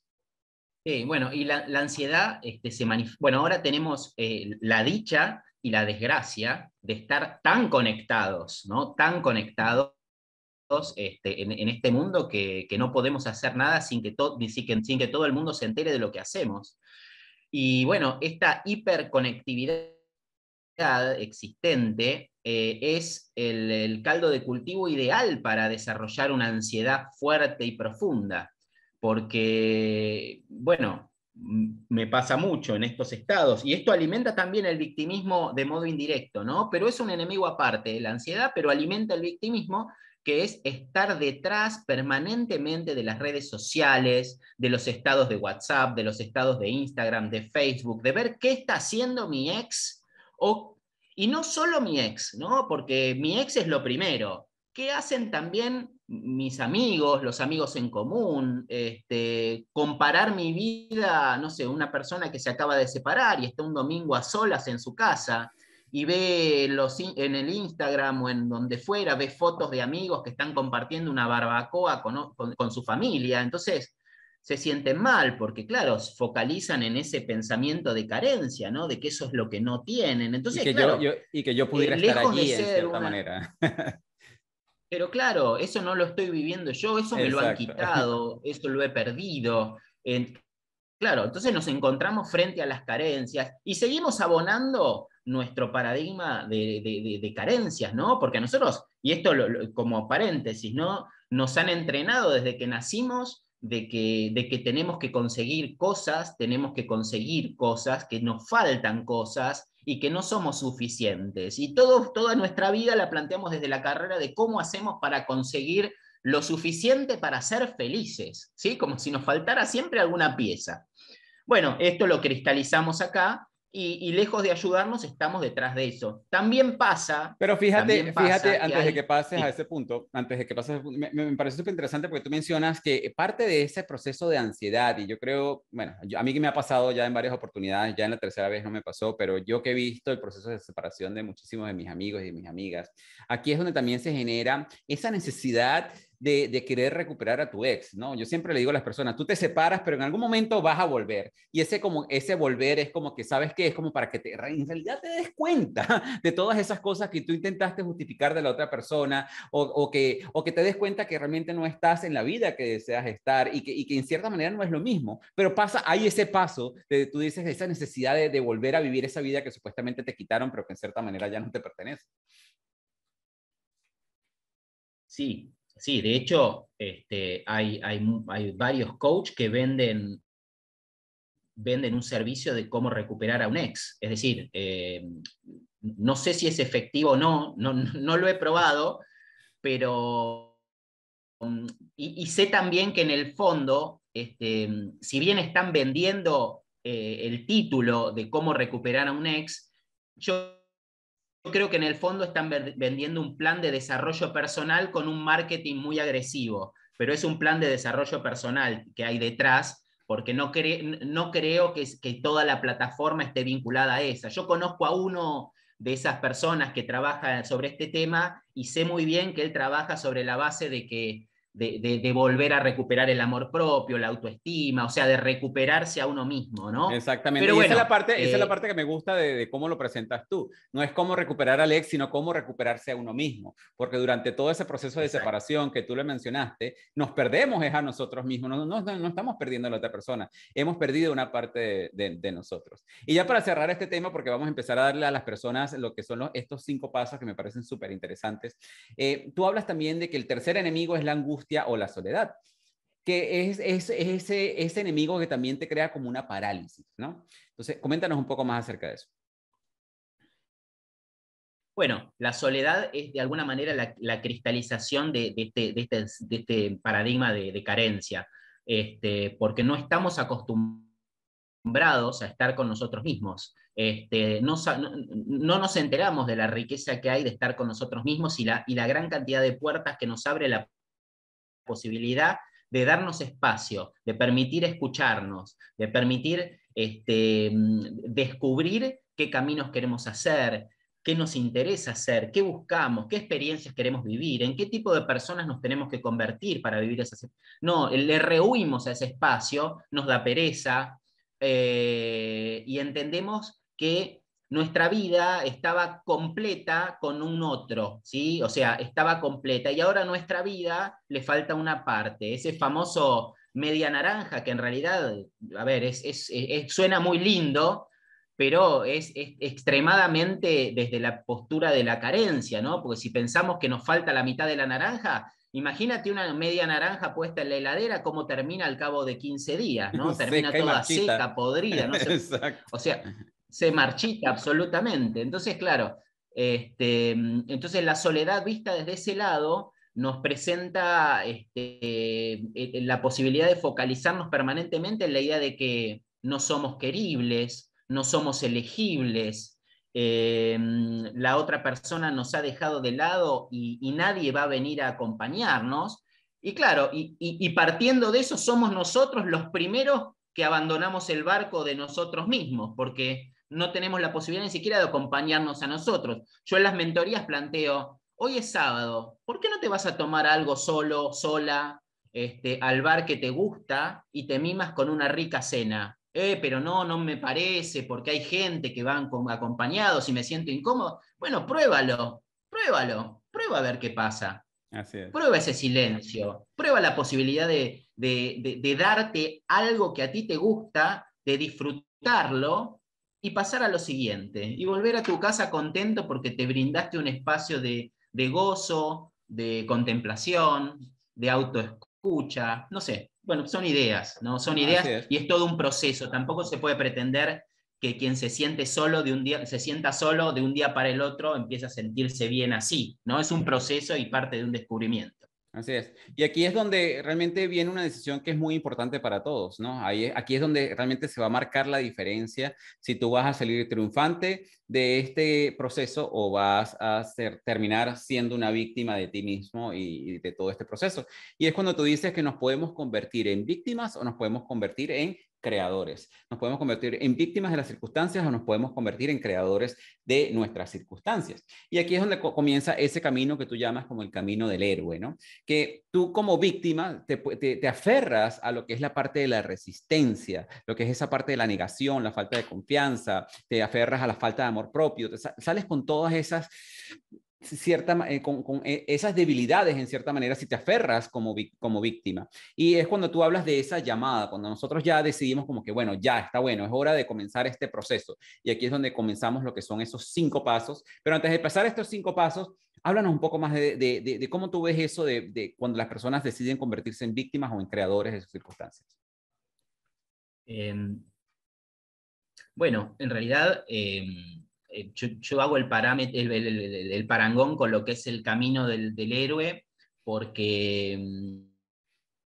S2: sí bueno,
S1: y la, ansiedad este, se Bueno, ahora tenemos eh, la dicha y la desgracia de estar tan conectados, ¿no? Tan conectados este, en, este mundo que, no podemos hacer nada sin que, que, todo el mundo se entere de lo que hacemos. Y bueno, esta hiperconectividad existente eh, es el, el, caldo de cultivo ideal para desarrollar una ansiedad fuerte y profunda, porque, bueno, me pasa mucho en estos estados, y esto alimenta también el victimismo de modo indirecto, ¿no? Pero es un enemigo aparte, la ansiedad, pero alimenta el victimismo que es estar detrás permanentemente de las redes sociales, de los estados de WhatsApp, de los estados de Instagram, de Facebook, de ver qué está haciendo mi ex o, y no solo mi ex, ¿no? Porque mi ex es lo primero. ¿Qué hacen también mis amigos, los amigos en común, este, comparar mi vida, no sé, una persona que se acaba de separar y está un domingo a solas en su casa, y ve los en el Instagram o en donde fuera, ve fotos de amigos que están compartiendo una barbacoa con, su familia. Entonces se sienten mal porque, claro, focalizan en ese pensamiento de carencia, ¿no? De que eso es lo que no tienen. Entonces, y que, yo, y que yo eh, pudiera estar allí de en cierta manera. Pero claro, eso no lo estoy viviendo yo, eso me lo han quitado, eso lo he perdido. claro, entonces nos encontramos frente a las carencias y seguimos abonando nuestro paradigma de, carencias, ¿no? Porque nosotros, y esto como paréntesis, ¿no? Nos han entrenado desde que nacimos de que, de que tenemos que conseguir cosas, tenemos que conseguir cosas, que nos faltan cosas, y que no somos suficientes. Y toda nuestra vida la planteamos desde la carrera de cómo hacemos para conseguir lo suficiente para ser felices, ¿sí? como si nos faltara siempre alguna pieza. Bueno, esto lo cristalizamos acá y, lejos de ayudarnos estamos detrás de eso. También pasa... Pero fíjate, fíjate antes de que
S2: pases a ese punto, antes de que pases, me, me parece súper interesante porque tú mencionas que parte de ese proceso de ansiedad, y yo creo, bueno, a mí que me ha pasado ya en varias oportunidades, ya en la tercera vez no me pasó, pero yo que he visto el proceso de separación de muchísimos de mis amigos y de mis amigas, aquí es donde también se genera esa necesidad de, querer recuperar a tu ex, ¿no? Yo siempre le digo a las personas, tú te separas, pero en algún momento vas a volver. Y ese, como, ese volver es como que, ¿sabes que Es como para que te, en realidad te des cuenta de todas esas cosas que tú intentaste justificar de la otra persona o, que, o que te des cuenta que realmente no estás en la vida que deseas estar y que, en cierta manera no es lo mismo. Pero pasa, hay ese paso de tú dices, esa necesidad de volver a vivir esa vida que supuestamente te quitaron, pero que en cierta manera ya no te pertenece.
S1: Sí, sí, de hecho, este, hay, varios coaches que venden, venden un servicio de cómo recuperar a un ex. Es decir, eh, no sé si es efectivo o no, no, lo he probado, pero... Um, y, sé también que en el fondo este, si bien están vendiendo eh, el título de cómo recuperar a un ex, yo yo creo que en el fondo están vendiendo un plan de desarrollo personal con un marketing muy agresivo, pero es un plan de desarrollo personal que hay detrás, porque no, creo que, que, toda la plataforma esté vinculada a esa. Yo conozco a uno de esas personas que trabaja sobre este tema y sé muy bien que él trabaja sobre la base de que de, volver a recuperar el amor propio, la autoestima, o sea, de recuperarse a uno mismo, ¿no?
S2: Exactamente. Pero bueno, esa, es la parte, eh, es la parte que me gusta de, cómo lo presentas tú. No es cómo recuperar al ex, sino cómo recuperarse a uno mismo. Porque durante todo ese proceso de separación que tú le mencionaste, nos perdemos es a nosotros mismos. No, no, estamos perdiendo a la otra persona. Hemos perdido una parte de, nosotros. Y ya para cerrar este tema, porque vamos a empezar a darle a las personas lo que son estos cinco pasos que me parecen súper interesantes. Eh, tú hablas también de que el tercer enemigo es la angustia o la soledad, que es, ese, enemigo que también te crea como una parálisis, ¿no? Entonces, coméntanos un poco más acerca de eso. Bueno,
S1: la soledad es de alguna manera la, cristalización este, este, de, este, paradigma de, carencia, este, porque no estamos acostumbrados a estar con nosotros mismos. No, nos enteramos de la riqueza que hay de estar con nosotros mismos y la, y la gran cantidad de puertas que nos abre la posibilidad de darnos espacio, de permitir escucharnos, de permitir este, mm, descubrir qué caminos queremos hacer, qué nos interesa hacer, qué buscamos, qué experiencias queremos vivir, en qué tipo de personas nos tenemos que convertir para vivir esas... No, le rehuimos a ese espacio, nos da pereza eh, y entendemos que nuestra vida estaba completa con un otro, ¿sí? O sea, estaba completa y ahora a nuestra vida le falta una parte, ese famoso media naranja que en realidad, a ver, es, es, suena muy lindo, pero es, extremadamente desde la postura de la carencia, ¿no? Porque si pensamos que nos falta la mitad de la naranja, imagínate una media naranja puesta en la heladera, cómo termina al cabo de 15 días, ¿no? Termina toda seca, podrida, ¿no? O sea, se marchita absolutamente. Entonces, claro, este, entonces la soledad vista desde ese lado nos presenta este, eh, eh, la posibilidad de focalizarnos permanentemente en la idea de que no somos queribles, no somos elegibles, eh, la otra persona nos ha dejado de lado y, nadie va a venir a acompañarnos. Y claro, y partiendo de eso somos nosotros los primeros que abandonamos el barco de nosotros mismos, porque no tenemos la posibilidad ni siquiera de acompañarnos a nosotros. Yo en las mentorías planteo, hoy es sábado, ¿por qué no te vas a tomar algo solo, sola, este, al bar que te gusta y te mimas con una rica cena? Eh, pero no, no me parece, porque hay gente que van acompañados y me siento incómodo. Bueno, pruébalo, pruébalo, prueba a ver qué pasa. Prueba ese silencio, prueba la posibilidad de, de, de darte algo que a ti te gusta, de disfrutarlo y pasar a lo siguiente y volver a tu casa contento porque te brindaste un espacio de, de gozo, de contemplación, de autoescucha, no sé. Bueno, son ideas, ¿no? Son ideas y es todo un proceso. Tampoco se puede pretender que quien se siente solo de un día, se sienta solo de un día para el otro, empieza a sentirse
S2: bien así, ¿no? Es un proceso y parte de un descubrimiento. Así es. Y aquí es donde realmente viene una decisión que es muy importante para todos, ¿no? aquí es donde realmente se va a marcar la diferencia si tú vas a salir triunfante de este proceso o vas a ser, terminar siendo una víctima de ti mismo y, y, de todo este proceso. Y es cuando tú dices que nos podemos convertir en víctimas o nos podemos convertir en creadores. Nos podemos convertir en víctimas de las circunstancias o nos podemos convertir en creadores de nuestras circunstancias. Y aquí es donde comienza ese camino que tú llamas como el camino del héroe, ¿no? Que tú como víctima te, aferras a lo que es la parte de la resistencia, lo que es esa parte de la negación, la falta de confianza, te aferras a la falta de amor propio, sales con todas esas cierta, eh, con, con, eh, esas debilidades en cierta manera si te aferras como, como víctima. Y es cuando tú hablas de esa llamada, cuando nosotros ya decidimos como que, bueno, ya está bueno, es hora de comenzar este proceso. Y aquí es donde comenzamos lo que son esos cinco pasos. Pero antes de pasar estos cinco pasos, háblanos un poco más de, de, cómo tú ves eso de, cuando las personas deciden convertirse en víctimas o en creadores de sus circunstancias. Em, bueno, en realidad... Em, eh, yo, hago el, parámetro, el,
S1: parangón con lo que es el camino del, héroe, porque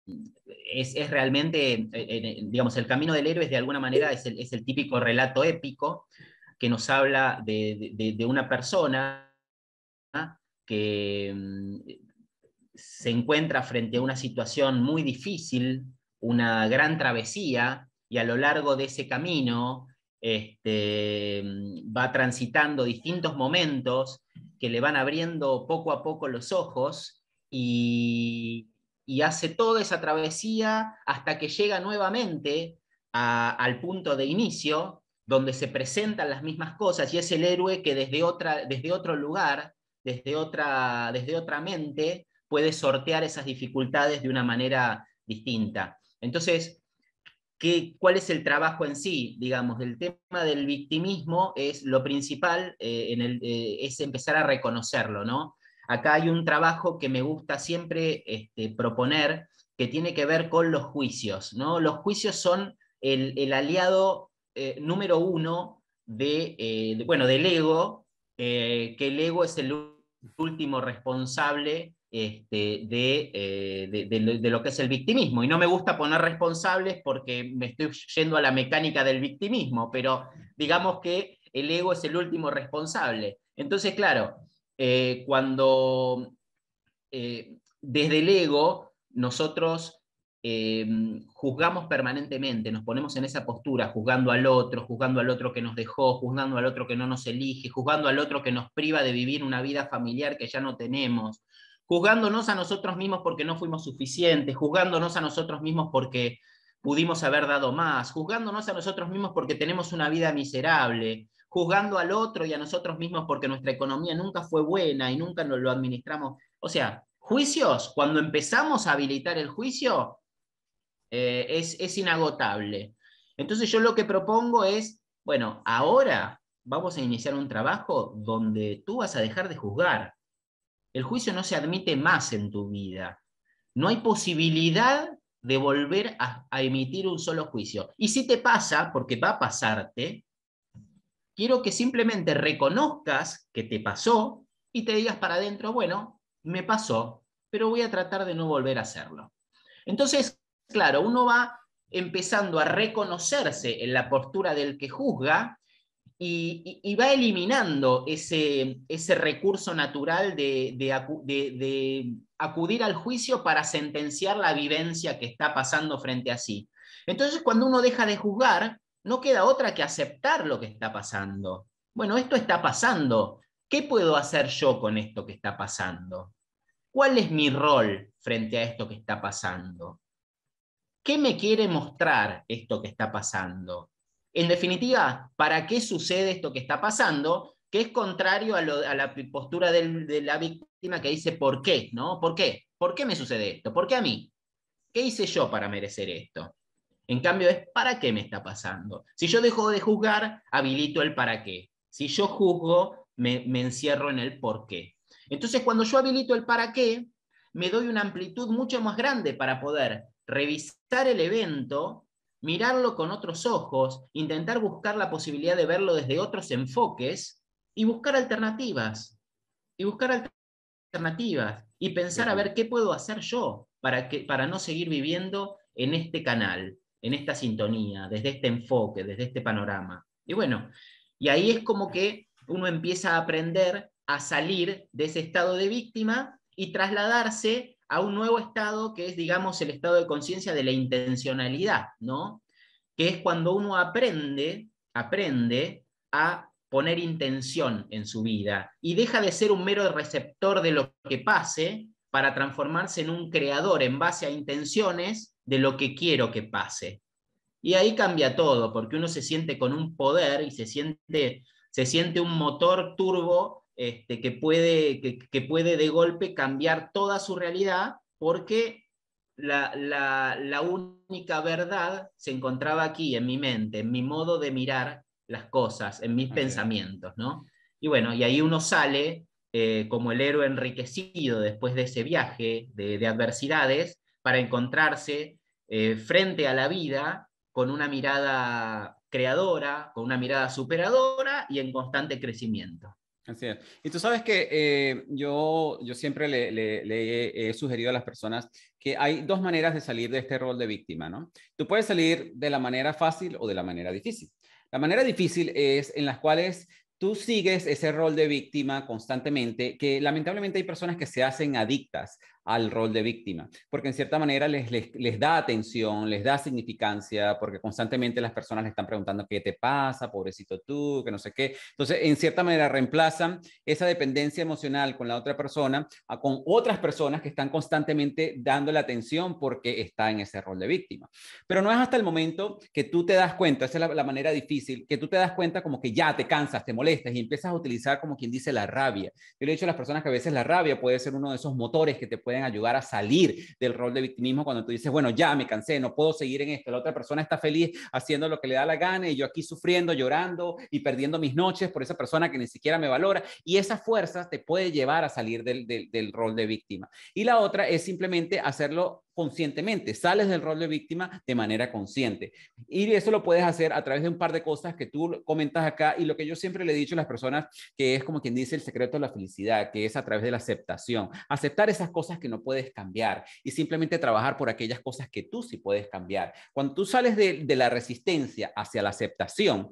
S1: mm, es, realmente, eh, eh, digamos, el camino del héroe de alguna manera es el, típico relato épico que nos habla de una persona ¿ah? que mm, se encuentra frente a una situación muy difícil, una gran travesía, y a lo largo de ese camino este, mm, va transitando distintos momentos que le van abriendo poco a poco los ojos y, hace toda esa travesía hasta que llega nuevamente al punto de inicio, donde se presentan las mismas cosas y es el héroe que desde, otra, desde otro lugar, desde otra, desde otra mente, puede sortear esas dificultades de una manera distinta. Entonces, ¿Cuál es el trabajo en sí? Digamos, el tema del victimismo es lo principal, eh, en el, eh, es empezar a reconocerlo, ¿no? Acá hay un trabajo que me gusta siempre este, proponer, que tiene que ver con los juicios, ¿no? Los juicios son el, aliado eh, número uno bueno, del ego, que el ego es el último responsable este, eh, de, lo que es el victimismo. Y no me gusta poner responsables porque me estoy yendo a la mecánica del victimismo, pero digamos que el ego es el último responsable. Entonces, claro, eh, cuando eh, desde el ego nosotros juzgamos permanentemente, nos ponemos en esa postura, juzgando al otro, juzgando al otro que nos dejó, juzgando al otro que no nos elige, juzgando al otro que nos priva de vivir una vida familiar que ya no tenemos, juzgándonos a nosotros mismos porque no fuimos suficientes, juzgándonos a nosotros mismos porque pudimos haber dado más, juzgándonos a nosotros mismos porque tenemos una vida miserable, juzgando al otro y a nosotros mismos porque nuestra economía nunca fue buena y nunca nos lo administramos. O sea, juicios, cuando empezamos a habilitar el juicio, eh, es, es inagotable. Entonces yo lo que propongo es, bueno, ahora vamos a iniciar un trabajo donde tú vas a dejar de juzgar, el juicio no se admite más en tu vida. No hay posibilidad de volver a, emitir un solo juicio. Y si te pasa, porque va a pasarte, quiero que simplemente reconozcas que te pasó y te digas para adentro, bueno, me pasó, pero voy a tratar de no volver a hacerlo. Entonces, claro, uno va empezando a reconocerse en la postura del que juzga y, va eliminando ese, ese recurso natural de, de, acudir al juicio para sentenciar la vivencia que está pasando frente a sí. Entonces, cuando uno deja de juzgar, no queda otra que aceptar lo que está pasando. Bueno, esto está pasando. ¿Qué puedo hacer yo con esto que está pasando? ¿Cuál es mi rol frente a esto que está pasando? ¿Qué me quiere mostrar esto que está pasando? En definitiva, ¿para qué sucede esto que está pasando? Que es contrario a, la postura de la víctima que dice, ¿por qué? ¿No? ¿Por qué? ¿Por qué me sucede esto? ¿Por qué a mí? ¿Qué hice yo para merecer esto? En cambio, es ¿para qué me está pasando? Si yo dejo de juzgar, habilito el para qué. Si yo juzgo, me, me encierro en el por qué. Entonces, cuando yo habilito el para qué, me doy una amplitud mucho más grande para poder revisar el evento mirarlo con otros ojos, intentar buscar la posibilidad de verlo desde otros enfoques y buscar alternativas. Y buscar alternativas y pensar a ver qué puedo hacer yo para, que, para no seguir viviendo en este canal, en esta sintonía, desde este enfoque, desde este panorama. Y bueno, y ahí es como que uno empieza a aprender a salir de ese estado de víctima y trasladarse a un nuevo estado que es, digamos, el estado de conciencia de la intencionalidad, ¿no? Que es cuando uno aprende, aprende a poner intención en su vida y deja de ser un mero receptor de lo que pase para transformarse en un creador en base a intenciones de lo que quiero que pase. Y ahí cambia todo, porque uno se siente con un poder y se siente, se siente un motor turbo este, que, puede, que, puede de golpe cambiar toda su realidad porque la, única verdad se encontraba aquí, en mi mente, en mi modo de mirar las cosas, en mis pensamientos, ¿no? Y bueno, y ahí uno sale eh, como el héroe enriquecido después de ese viaje de, adversidades para encontrarse eh, frente a la vida con una mirada creadora, con una mirada superadora y en constante crecimiento.
S2: Así Y tú sabes que eh, yo, yo siempre le, le, he sugerido a las personas que hay dos maneras de salir de este rol de víctima, ¿no? Tú puedes salir de la manera fácil o de la manera difícil. La manera difícil es en las cuales tú sigues ese rol de víctima constantemente, que lamentablemente hay personas que se hacen adictas al rol de víctima, porque en cierta manera les, les, les, da atención, les da significancia, porque constantemente las personas le están preguntando qué te pasa, pobrecito tú, que no sé qué. Entonces, en cierta manera reemplazan esa dependencia emocional con la otra persona a, con otras personas que están constantemente dándole atención porque está en ese rol de víctima. Pero no es hasta el momento que tú te das cuenta, esa es la, la manera difícil, que tú te das cuenta como que ya te cansas, te molestas y empiezas a utilizar como quien dice la rabia. Yo le he dicho a las personas que a veces la rabia puede ser uno de esos motores que te pueden ayudar a salir del rol de victimismo cuando tú dices, bueno, ya me cansé, no puedo seguir en esto. La otra persona está feliz haciendo lo que le da la gana y yo aquí sufriendo, llorando y perdiendo mis noches por esa persona que ni siquiera me valora. Y esa fuerza te puede llevar a salir del, del rol de víctima. Y la otra es simplemente hacerlo conscientemente, sales del rol de víctima de manera consciente. Y eso lo puedes hacer a través de un par de cosas que tú comentas acá y lo que yo siempre le he dicho a las personas, que es como quien dice el secreto de la felicidad, que es a través de la aceptación. Aceptar esas cosas que no puedes cambiar y simplemente trabajar por aquellas cosas que tú sí puedes cambiar. Cuando tú sales de la resistencia hacia la aceptación,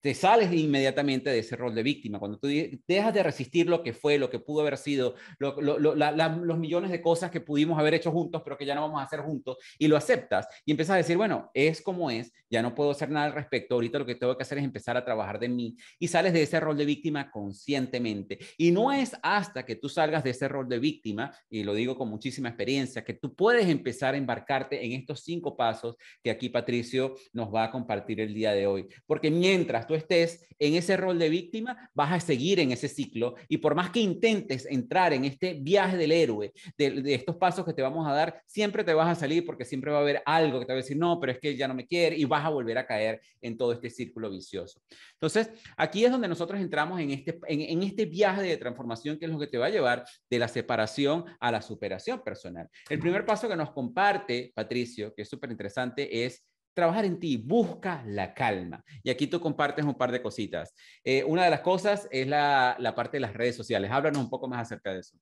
S2: te sales inmediatamente de ese rol de víctima, cuando tú dejas de resistir lo que fue, lo que pudo haber sido, los millones de cosas que pudimos haber hecho juntos, pero que ya no vamos a hacer juntos, y lo aceptas y empiezas a decir, bueno, es como es, ya no puedo hacer nada al respecto, ahorita lo que tengo que hacer es empezar a trabajar de mí, y sales de ese rol de víctima conscientemente. Y no es hasta que tú salgas de ese rol de víctima, y lo digo con muchísima experiencia, que tú puedes empezar a embarcarte en estos cinco pasos que aquí Patricio nos va a compartir el día de hoy, porque mientras tú estés en ese rol de víctima, vas a seguir en ese ciclo y por más que intentes entrar en este viaje del héroe, de, estos pasos que te vamos a dar, siempre te vas a salir porque siempre va a haber algo que te va a decir, no, pero es que él ya no me quiere y vas a volver a caer en todo este círculo vicioso. Entonces, aquí es donde nosotros entramos en este, en, en este viaje de transformación que es lo que te va a llevar de la separación a la superación personal. El primer paso que nos comparte Patricio, que es súper interesante, es trabajar en ti, busca la calma. Y aquí tú compartes un par de cositas. Eh, una de las cosas es la, parte de las redes sociales. Háblanos un poco más acerca de eso.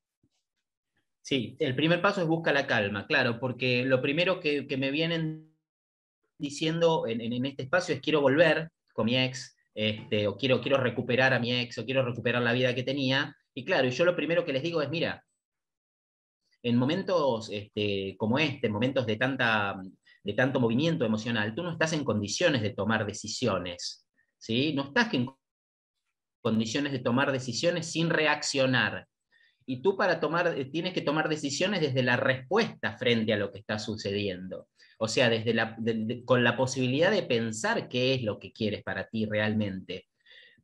S2: Sí, el primer paso es busca la calma, claro, porque lo primero
S1: que, me vienen diciendo en, este espacio es quiero volver con mi ex, este, o quiero, quiero recuperar a mi ex, o quiero recuperar la vida que tenía. Y claro, y yo lo primero que les digo es, mira, en momentos este, como este, momentos de tanta de tanto movimiento emocional, tú no estás en condiciones de tomar decisiones, ¿sí? No estás en condiciones de tomar decisiones sin reaccionar. Y tú para tomar, eh, tienes que tomar decisiones desde la respuesta frente a lo que está sucediendo. O sea, desde la, con la posibilidad de pensar qué es lo que quieres para ti realmente.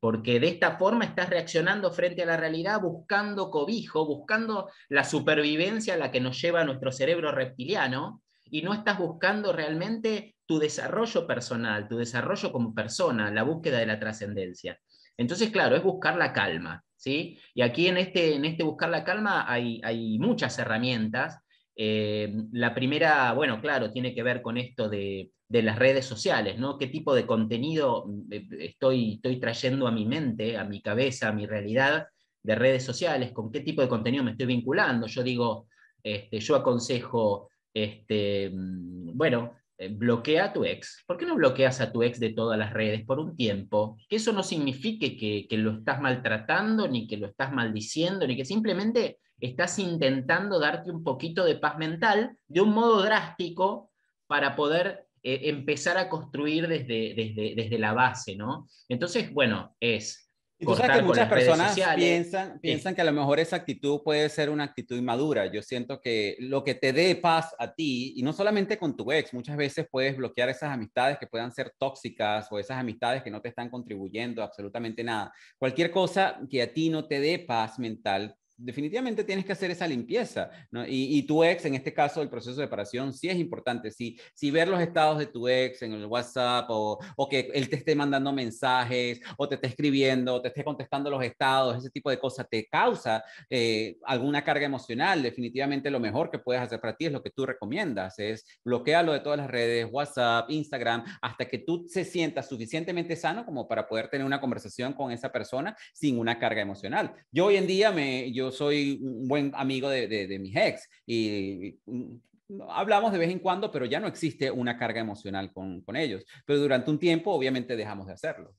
S1: Porque de esta forma estás reaccionando frente a la realidad, buscando cobijo, buscando la supervivencia a la que nos lleva nuestro cerebro reptiliano, y no estás buscando realmente tu desarrollo personal, tu desarrollo como persona, la búsqueda de la trascendencia. Entonces, claro, es buscar la calma, ¿sí? Y aquí en este, en este buscar la calma hay, hay muchas herramientas. Eh, la primera, bueno, claro, tiene que ver con esto de, de las redes sociales, ¿no? ¿Qué tipo de contenido eh, estoy, estoy trayendo a mi mente, a mi cabeza, a mi realidad de redes sociales? ¿Con qué tipo de contenido me estoy vinculando? Yo digo, este, yo aconsejo este, mm, bueno, eh, bloquea a tu ex. ¿Por qué no bloqueas a tu ex de todas las redes por un tiempo? Que eso no signifique que, lo estás maltratando, ni que lo estás maldiciendo, ni que simplemente estás intentando darte un poquito de paz mental de un modo drástico para poder eh, empezar a construir desde, desde, desde la base, ¿no?
S2: Entonces, bueno, es y tú que muchas personas piensan, piensan que a lo mejor esa actitud puede ser una actitud inmadura. Yo siento que lo que te dé paz a ti, y no solamente con tu ex, muchas veces puedes bloquear esas amistades que puedan ser tóxicas o esas amistades que no te están contribuyendo absolutamente nada. Cualquier cosa que a ti no te dé paz mental, definitivamente tienes que hacer esa limpieza, Y, tu ex, en este caso, el proceso de separación, sí es importante. Si, si ver los estados de tu ex en el WhatsApp o, o, que él te esté mandando mensajes o te esté escribiendo o te esté contestando los estados, ese tipo de cosas te causa eh, alguna carga emocional, definitivamente lo mejor que puedes hacer para ti es lo que tú recomiendas, es bloquearlo de todas las redes, WhatsApp, Instagram, hasta que tú se sientas suficientemente sano como para poder tener una conversación con esa persona sin una carga emocional. Yo hoy en día me... Yo soy un buen amigo de, mis ex y mm, hablamos de vez en cuando, pero ya no existe una carga emocional con, ellos. Pero durante un tiempo, obviamente, dejamos de hacerlo.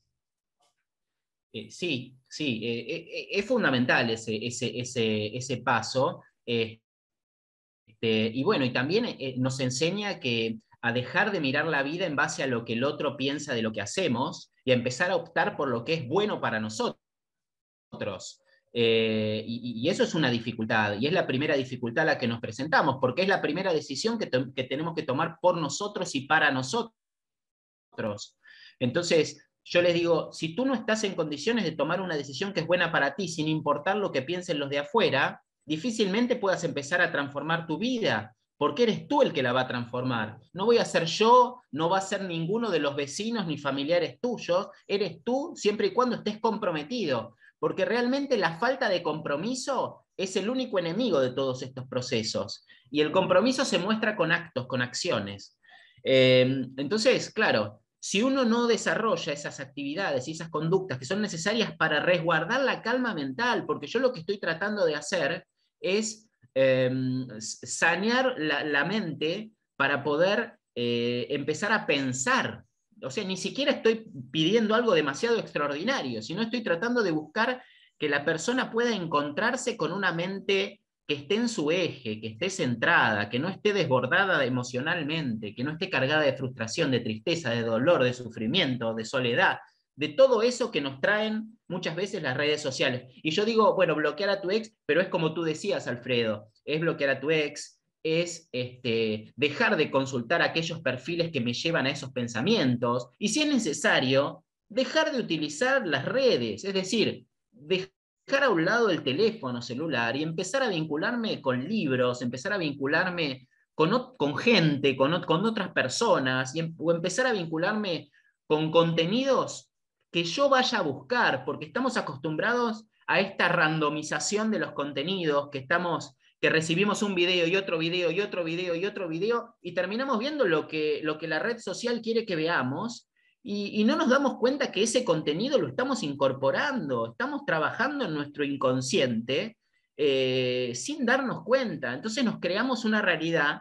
S2: Eh, sí, sí, eh,
S1: eh, es fundamental
S2: ese, ese,
S1: ese, paso. Este, y bueno, y también nos enseña que a dejar de mirar la vida en base a lo que el otro piensa de lo que hacemos y a empezar a optar por lo que es bueno para nosotros. Eh, y, eso es una dificultad, y es la primera dificultad a la que nos presentamos, porque es la primera decisión que, que tenemos que tomar por nosotros y para nosotros. Entonces, yo les digo, si tú no estás en condiciones de tomar una decisión que es buena para ti, sin importar lo que piensen los de afuera, difícilmente puedas empezar a transformar tu vida, porque eres tú el que la va a transformar. No voy a ser yo, no va a ser ninguno de los vecinos ni familiares tuyos, eres tú siempre y cuando estés comprometido porque realmente la falta de compromiso es el único enemigo de todos estos procesos. Y el compromiso se muestra con actos, con acciones. Em, entonces, claro, si uno no desarrolla esas actividades y esas conductas que son necesarias para resguardar la calma mental, porque yo lo que estoy tratando de hacer es em, sanear la, mente para poder eh, empezar a pensar o sea, ni siquiera estoy pidiendo algo demasiado extraordinario, sino estoy tratando de buscar que la persona pueda encontrarse con una mente que esté en su eje, que esté centrada, que no esté desbordada emocionalmente, que no esté cargada de frustración, de tristeza, de dolor, de sufrimiento, de soledad, de todo eso que nos traen muchas veces las redes sociales. Y yo digo, bueno, bloquear a tu ex, pero es como tú decías, Alfredo, es bloquear a tu ex, es este, dejar de consultar aquellos perfiles que me llevan a esos pensamientos y si es necesario, dejar de utilizar las redes, es decir, dejar a un lado el teléfono celular y empezar a vincularme con libros, empezar a vincularme con, con gente, con, con, otras personas y, em-, o empezar a vincularme con contenidos que yo vaya a buscar, porque estamos acostumbrados a esta randomización de los contenidos, que estamos que recibimos un video y otro video y otro video y otro video y terminamos viendo lo que, lo que la red social quiere que veamos y, no nos damos cuenta que ese contenido lo estamos incorporando, estamos trabajando en nuestro inconsciente eh, sin darnos cuenta. Entonces nos creamos una realidad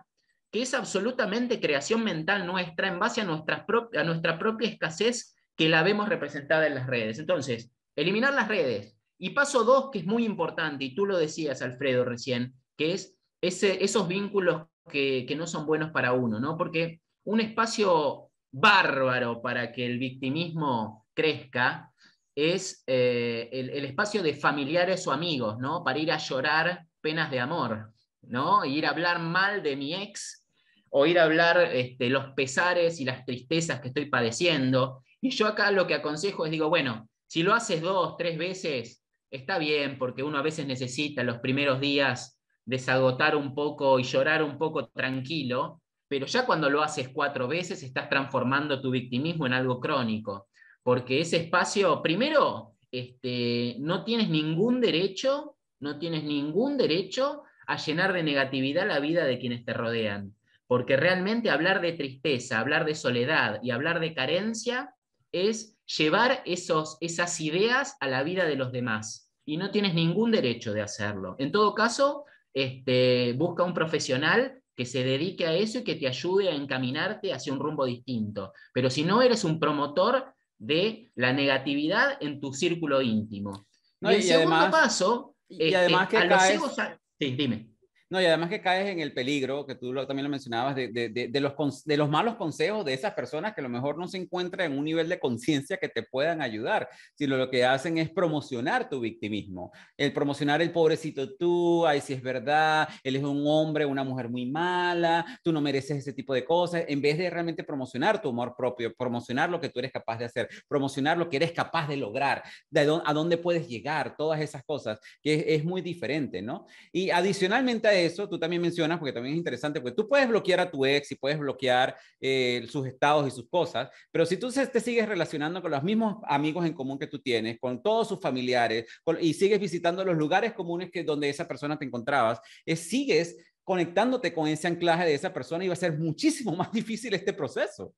S1: que es absolutamente creación mental nuestra en base a, nuestra, a nuestra propia escasez que la vemos representada en las redes. Entonces, eliminar las redes. Y paso dos, que es muy importante, y tú lo decías, Alfredo, recién, que es esos vínculos que, no son buenos para uno, ¿no? Porque un espacio bárbaro para que el victimismo crezca es eh, el, espacio de familiares o amigos, ¿no? Para ir a llorar penas de amor, ¿no? ir a hablar mal de mi ex o ir a hablar este, los pesares y las tristezas que estoy padeciendo. Y yo acá lo que aconsejo es, digo, bueno, si lo haces dos, tres veces, está bien, porque uno a veces necesita los primeros días desagotar un poco y llorar un poco tranquilo, pero ya cuando lo haces cuatro veces estás transformando tu victimismo en algo crónico, porque ese espacio, primero, este, no tienes ningún derecho, no tienes ningún derecho a llenar de negatividad la vida de quienes te rodean, porque realmente hablar de tristeza, hablar de soledad y hablar de carencia es llevar esos, esas ideas a la vida de los demás y no tienes ningún derecho de hacerlo. En todo caso, este, busca un profesional que se dedique a eso y que te ayude a encaminarte hacia un rumbo distinto. Pero si no, eres un promotor de la
S2: negatividad en tu círculo íntimo.
S1: y, el segundo paso, y, este, además que
S2: sí, dime. No, y además que caes en el peligro, que tú también lo mencionabas, de, los, de los malos consejos de esas personas que a lo mejor no se encuentran en un nivel de conciencia que te puedan ayudar, sino lo que hacen es promocionar tu victimismo, el promocionar el pobrecito tú, ay, si es verdad, él es un hombre, una mujer muy mala, tú no mereces ese tipo de cosas, en vez de realmente promocionar tu amor propio, promocionar lo que tú eres capaz de hacer, promocionar lo que eres capaz de lograr, de a dónde puedes llegar, todas esas cosas, que es, muy diferente, ¿no? Y adicionalmente eso, tú también mencionas, porque también es interesante, porque tú puedes bloquear a tu ex y puedes bloquear eh, sus estados y sus cosas, pero si tú te sigues relacionando con los mismos amigos en común que tú tienes, con todos sus familiares, y sigues visitando los lugares comunes que donde esa persona te encontrabas, es eh, sigues conectándote con ese anclaje de esa persona y va a ser muchísimo más difícil este proceso.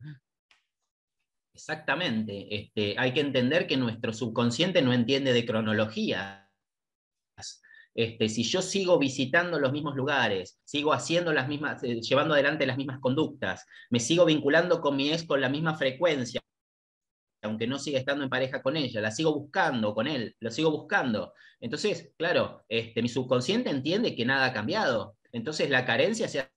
S2: Exactamente. Este, hay que entender
S1: que nuestro subconsciente no entiende de cronología. Este, si yo sigo visitando los mismos lugares, sigo haciendo las mismas, eh, llevando adelante las mismas conductas, me sigo vinculando con mi ex con la misma frecuencia, aunque no siga estando en pareja con ella, la sigo buscando con él, lo sigo buscando. Entonces, claro, este, mi subconsciente entiende que nada ha cambiado. Entonces la carencia se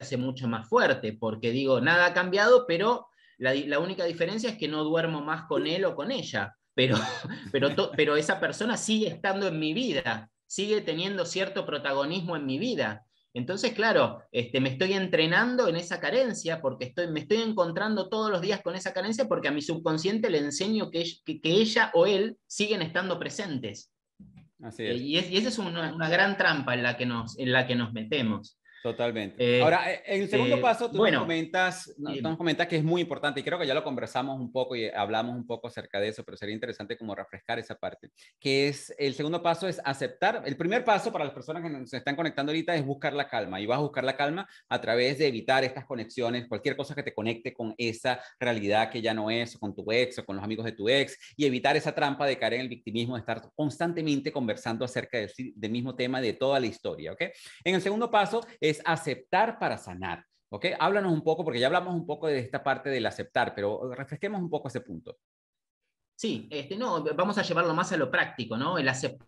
S1: hace mucho más fuerte, porque digo, nada ha cambiado, pero la, única diferencia es que no duermo más con él o con ella, pero, pero esa persona sigue estando en mi vida sigue teniendo cierto protagonismo en mi vida. Entonces, claro, este, me estoy entrenando en esa carencia porque estoy, me estoy encontrando todos los días con esa carencia porque a mi subconsciente le enseño que, que, ella o él siguen estando presentes. Eh, y, esa es una,
S2: gran trampa en la que nos, en la que nos metemos. Totalmente. Eh, Ahora, eh, en el segundo eh, paso, tú nos, comentas, que es muy importante y creo que ya lo conversamos un poco y hablamos un poco acerca de eso, pero sería interesante como refrescar esa parte, que es el segundo paso es aceptar. El primer paso para las personas que se están conectando ahorita es buscar la calma y vas a buscar la calma a través de evitar estas conexiones, cualquier cosa que te conecte con esa realidad que ya no es, o con tu ex o con los amigos de tu ex y evitar esa trampa de caer en el victimismo, de estar constantemente conversando acerca del mismo tema de toda la historia, ¿ok? En el segundo paso es es aceptar para sanar. ¿Ok? Háblanos un poco, porque ya hablamos un poco de esta parte del aceptar, pero refresquemos un poco ese punto. Sí, este, no, vamos a llevarlo más a lo práctico, ¿no? El aceptar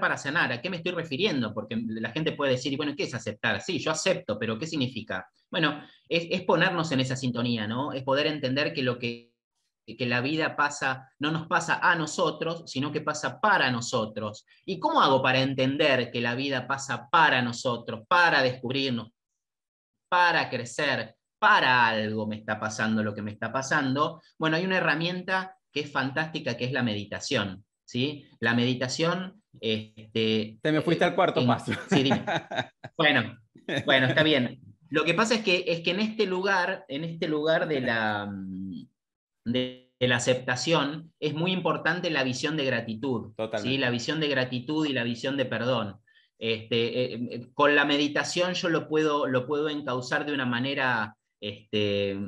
S2: para sanar, ¿a
S1: qué me estoy refiriendo? Porque la gente puede decir, bueno, ¿qué es aceptar? Sí, yo acepto, pero ¿qué significa? Bueno, es, es ponernos en esa sintonía, ¿no? Es poder entender que lo que que la vida pasa, no nos pasa a nosotros, sino que pasa para nosotros. ¿Y cómo hago para entender que la vida pasa para nosotros, para descubrirnos, para crecer, para algo me está pasando lo que me está pasando? Bueno, hay una herramienta que es fantástica, que es la meditación. ¿sí? La meditación... Este, Te me fuiste al cuarto más Bueno, bueno, está bien. Lo que pasa es que, es que en este lugar, en este lugar de la de, la aceptación, es muy importante la visión de gratitud, ¿sí? la visión de gratitud y la visión de perdón. Este, eh, eh, con la meditación yo lo puedo, lo puedo encauzar de una manera este,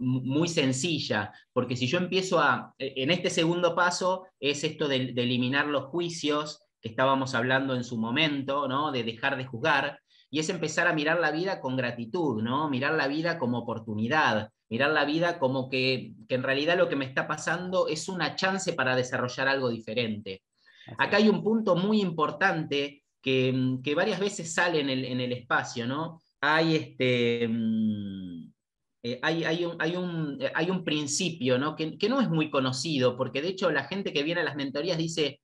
S1: muy sencilla, porque si yo empiezo a, e, en este segundo paso es esto de, eliminar los juicios que estábamos hablando en su momento, ¿no? de dejar de juzgar, y es empezar a mirar la vida con gratitud, ¿no? mirar la vida como oportunidad, mirar la vida como que, en realidad lo que me está pasando es una chance para desarrollar algo diferente. Acá hay un punto muy importante que, mm, varias veces sale en el, espacio, ¿no? Hay, este, mm, eh, hay, hay, un, hay, un, eh, principio, ¿no? Que, no es muy conocido, porque de hecho la gente que viene a las mentorías dice,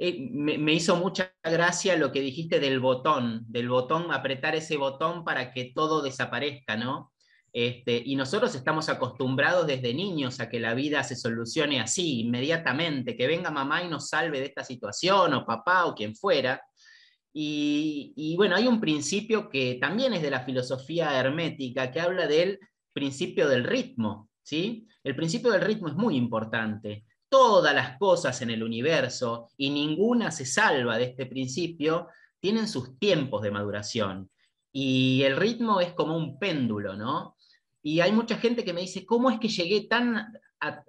S1: eh, me, me hizo mucha gracia lo que dijiste del botón, del botón, apretar ese botón para que todo desaparezca, ¿no? Este, y nosotros estamos acostumbrados desde niños a que la vida se solucione así, inmediatamente, que venga mamá y nos salve de esta situación, o papá, o quien fuera. Y, y bueno, hay un principio que también es de la filosofía hermética, que habla del principio del ritmo. ¿sí? El principio del ritmo es muy importante. Todas las cosas en el universo, y ninguna se salva de este principio, tienen sus tiempos de maduración. Y el ritmo es como un péndulo, ¿no? Y hay mucha gente que me dice, ¿cómo es que llegué tan a,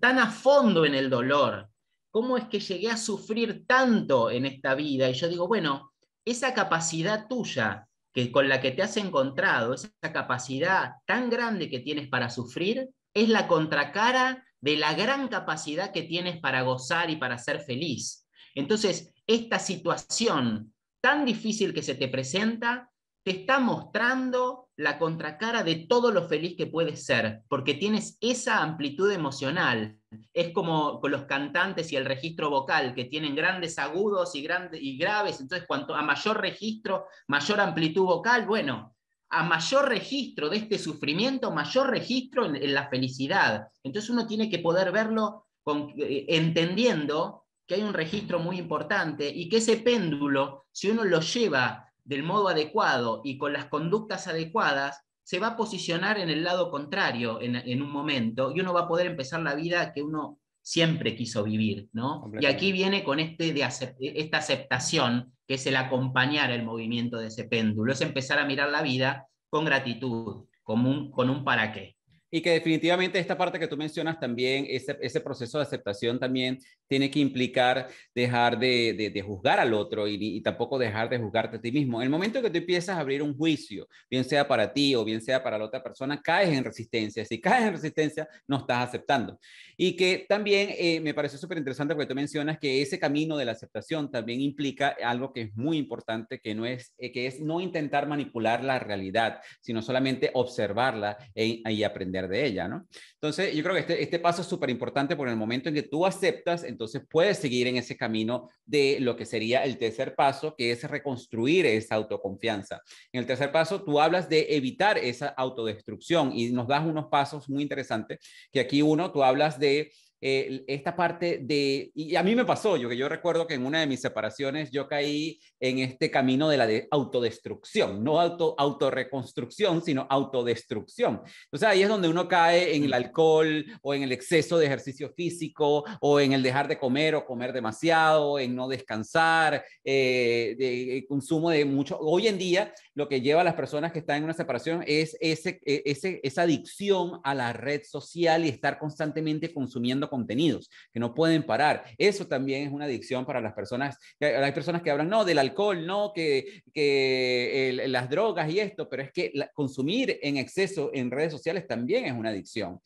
S1: tan a fondo en el dolor? ¿Cómo es que llegué a sufrir tanto en esta vida? Y yo digo, bueno, esa capacidad tuya que con la que te has encontrado, esa capacidad tan grande que tienes para sufrir, es la contracara de la gran capacidad que tienes para gozar y para ser feliz. Entonces, esta situación tan difícil que se te presenta, te está mostrando la contracara de todo lo feliz que puedes ser, porque tienes esa amplitud emocional. Es como con los cantantes y el registro vocal, que tienen grandes agudos y, grandes y graves, entonces cuanto a mayor registro, mayor amplitud vocal, bueno, a mayor registro de este sufrimiento, mayor registro en, la felicidad. Entonces uno tiene que poder verlo con, eh, entendiendo que hay un registro muy importante y que ese péndulo, si uno lo lleva del modo adecuado y con las conductas adecuadas, se va a posicionar en el lado contrario en, un momento y uno va a poder empezar la vida que uno siempre quiso vivir, ¿no? Y aquí viene con este de esta aceptación, que es el acompañar el movimiento de ese péndulo, es empezar a mirar la vida con gratitud,
S2: con un, con un para qué. Y que definitivamente esta parte que tú mencionas también, ese, ese proceso de aceptación también tiene que implicar dejar de, juzgar al otro y, tampoco dejar de juzgarte a ti mismo. En el momento que tú empiezas a abrir un juicio, bien sea para ti o bien sea para la otra persona, caes en resistencia. Si caes en resistencia, no estás aceptando. Y que también eh, me parece súper interesante porque tú mencionas que ese camino de la aceptación también implica algo que es muy importante, que, no es, eh, que es no intentar manipular la realidad, sino solamente observarla e, y aprender de ella, ¿no? Entonces, yo creo que este, este paso es súper importante por el momento en que tú aceptas, entonces puedes seguir en ese camino de lo que sería el tercer paso, que es reconstruir esa autoconfianza. En el tercer paso, tú hablas de evitar esa autodestrucción y nos das unos pasos muy interesantes, que aquí uno, tú hablas de esta parte de, y a mí me pasó, yo que yo recuerdo que en una de mis separaciones yo caí en este camino de la autodestrucción, no auto, autorreconstrucción, sino autodestrucción. O sea, ahí es donde uno cae en el alcohol o en el exceso de ejercicio físico o en el dejar de comer o comer demasiado, en no descansar, el eh, eh, consumo de mucho. Hoy en día lo que lleva a las personas que están en una separación es ese, e, esa adicción a la red social y estar constantemente consumiendo contenidos, que no pueden parar. Eso también es una adicción para las personas. Hay personas que hablan, no, del alcohol, no, que, que las drogas y esto, pero es que consumir en exceso en redes sociales también es una adicción,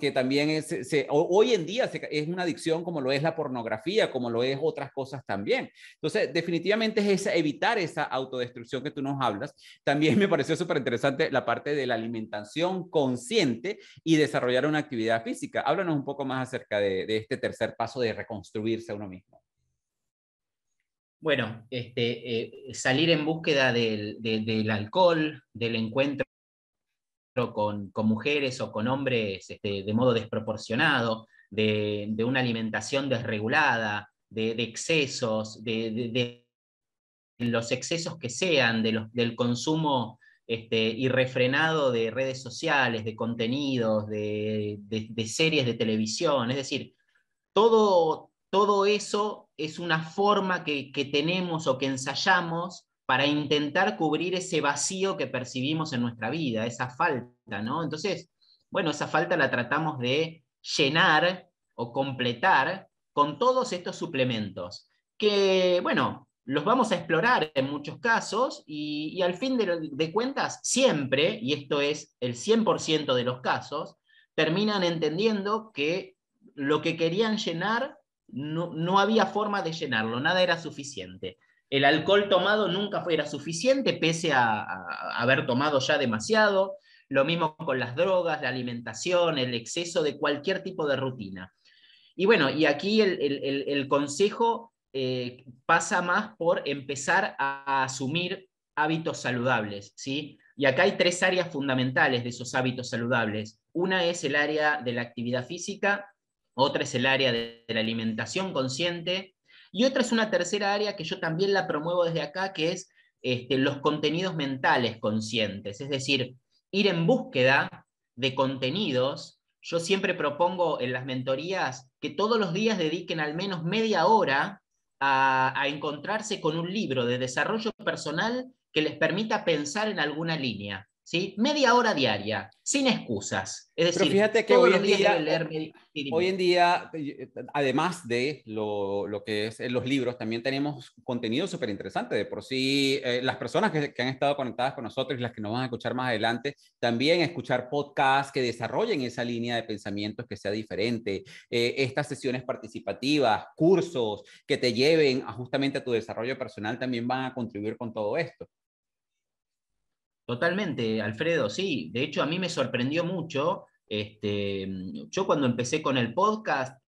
S2: que también es, hoy en día es una adicción como lo es la pornografía, como lo es otras cosas también. Entonces, definitivamente es evitar esa autodestrucción que tú nos hablas. También me pareció súper interesante la parte de la alimentación consciente y desarrollar una actividad física. Háblanos un poco más acerca de, este tercer paso de reconstruirse a uno mismo? Bueno,
S1: este, eh, salir en búsqueda del, alcohol, del encuentro con, mujeres o con hombres este, de modo desproporcionado, de, una alimentación desregulada, de, excesos, de, los excesos que sean, de los, del consumo este, y refrenado de redes sociales, de contenidos, de, series de televisión. Es decir, todo, todo eso es una forma que, que tenemos o que ensayamos para intentar cubrir ese vacío que percibimos en nuestra vida, esa falta, ¿no? Entonces, bueno, esa falta la tratamos de llenar o completar con todos estos suplementos, que, bueno, los vamos a explorar en muchos casos y, al fin de, cuentas siempre, y esto es el 100% de los casos, terminan entendiendo que lo que querían llenar no, había forma de llenarlo, nada era suficiente. El alcohol tomado nunca fue, era suficiente pese a, haber tomado ya demasiado, lo mismo con las drogas, la alimentación, el exceso de cualquier tipo de rutina. Y bueno, y aquí el consejo eh, pasa más por empezar a, asumir hábitos saludables, ¿sí? Y acá hay tres áreas fundamentales de esos hábitos saludables. Una es el área de la actividad física, otra es el área de, la alimentación consciente, y otra es una tercera área que yo también la promuevo desde acá, que es este, los contenidos mentales conscientes, es decir, ir en búsqueda de contenidos. Yo siempre propongo en las mentorías que todos los días dediquen al menos media hora a, encontrarse con un libro de desarrollo personal que les permita pensar en alguna línea. ¿sí? Media hora
S2: diaria, sin excusas. Pero fíjate que hoy en, día, hoy eh, en día, además de lo, que es eh, los libros, también tenemos contenido súper interesante. De por sí, eh, las personas que, han estado conectadas con nosotros y las que nos van a escuchar más adelante, también escuchar podcasts que desarrollen esa línea de pensamientos que sea diferente, estas sesiones participativas, cursos que te lleven justamente a tu desarrollo personal también van a contribuir con todo esto. Totalmente, Alfredo, sí.
S1: De hecho, a mí me sorprendió mucho. Este, mm, yo cuando empecé con el podcast,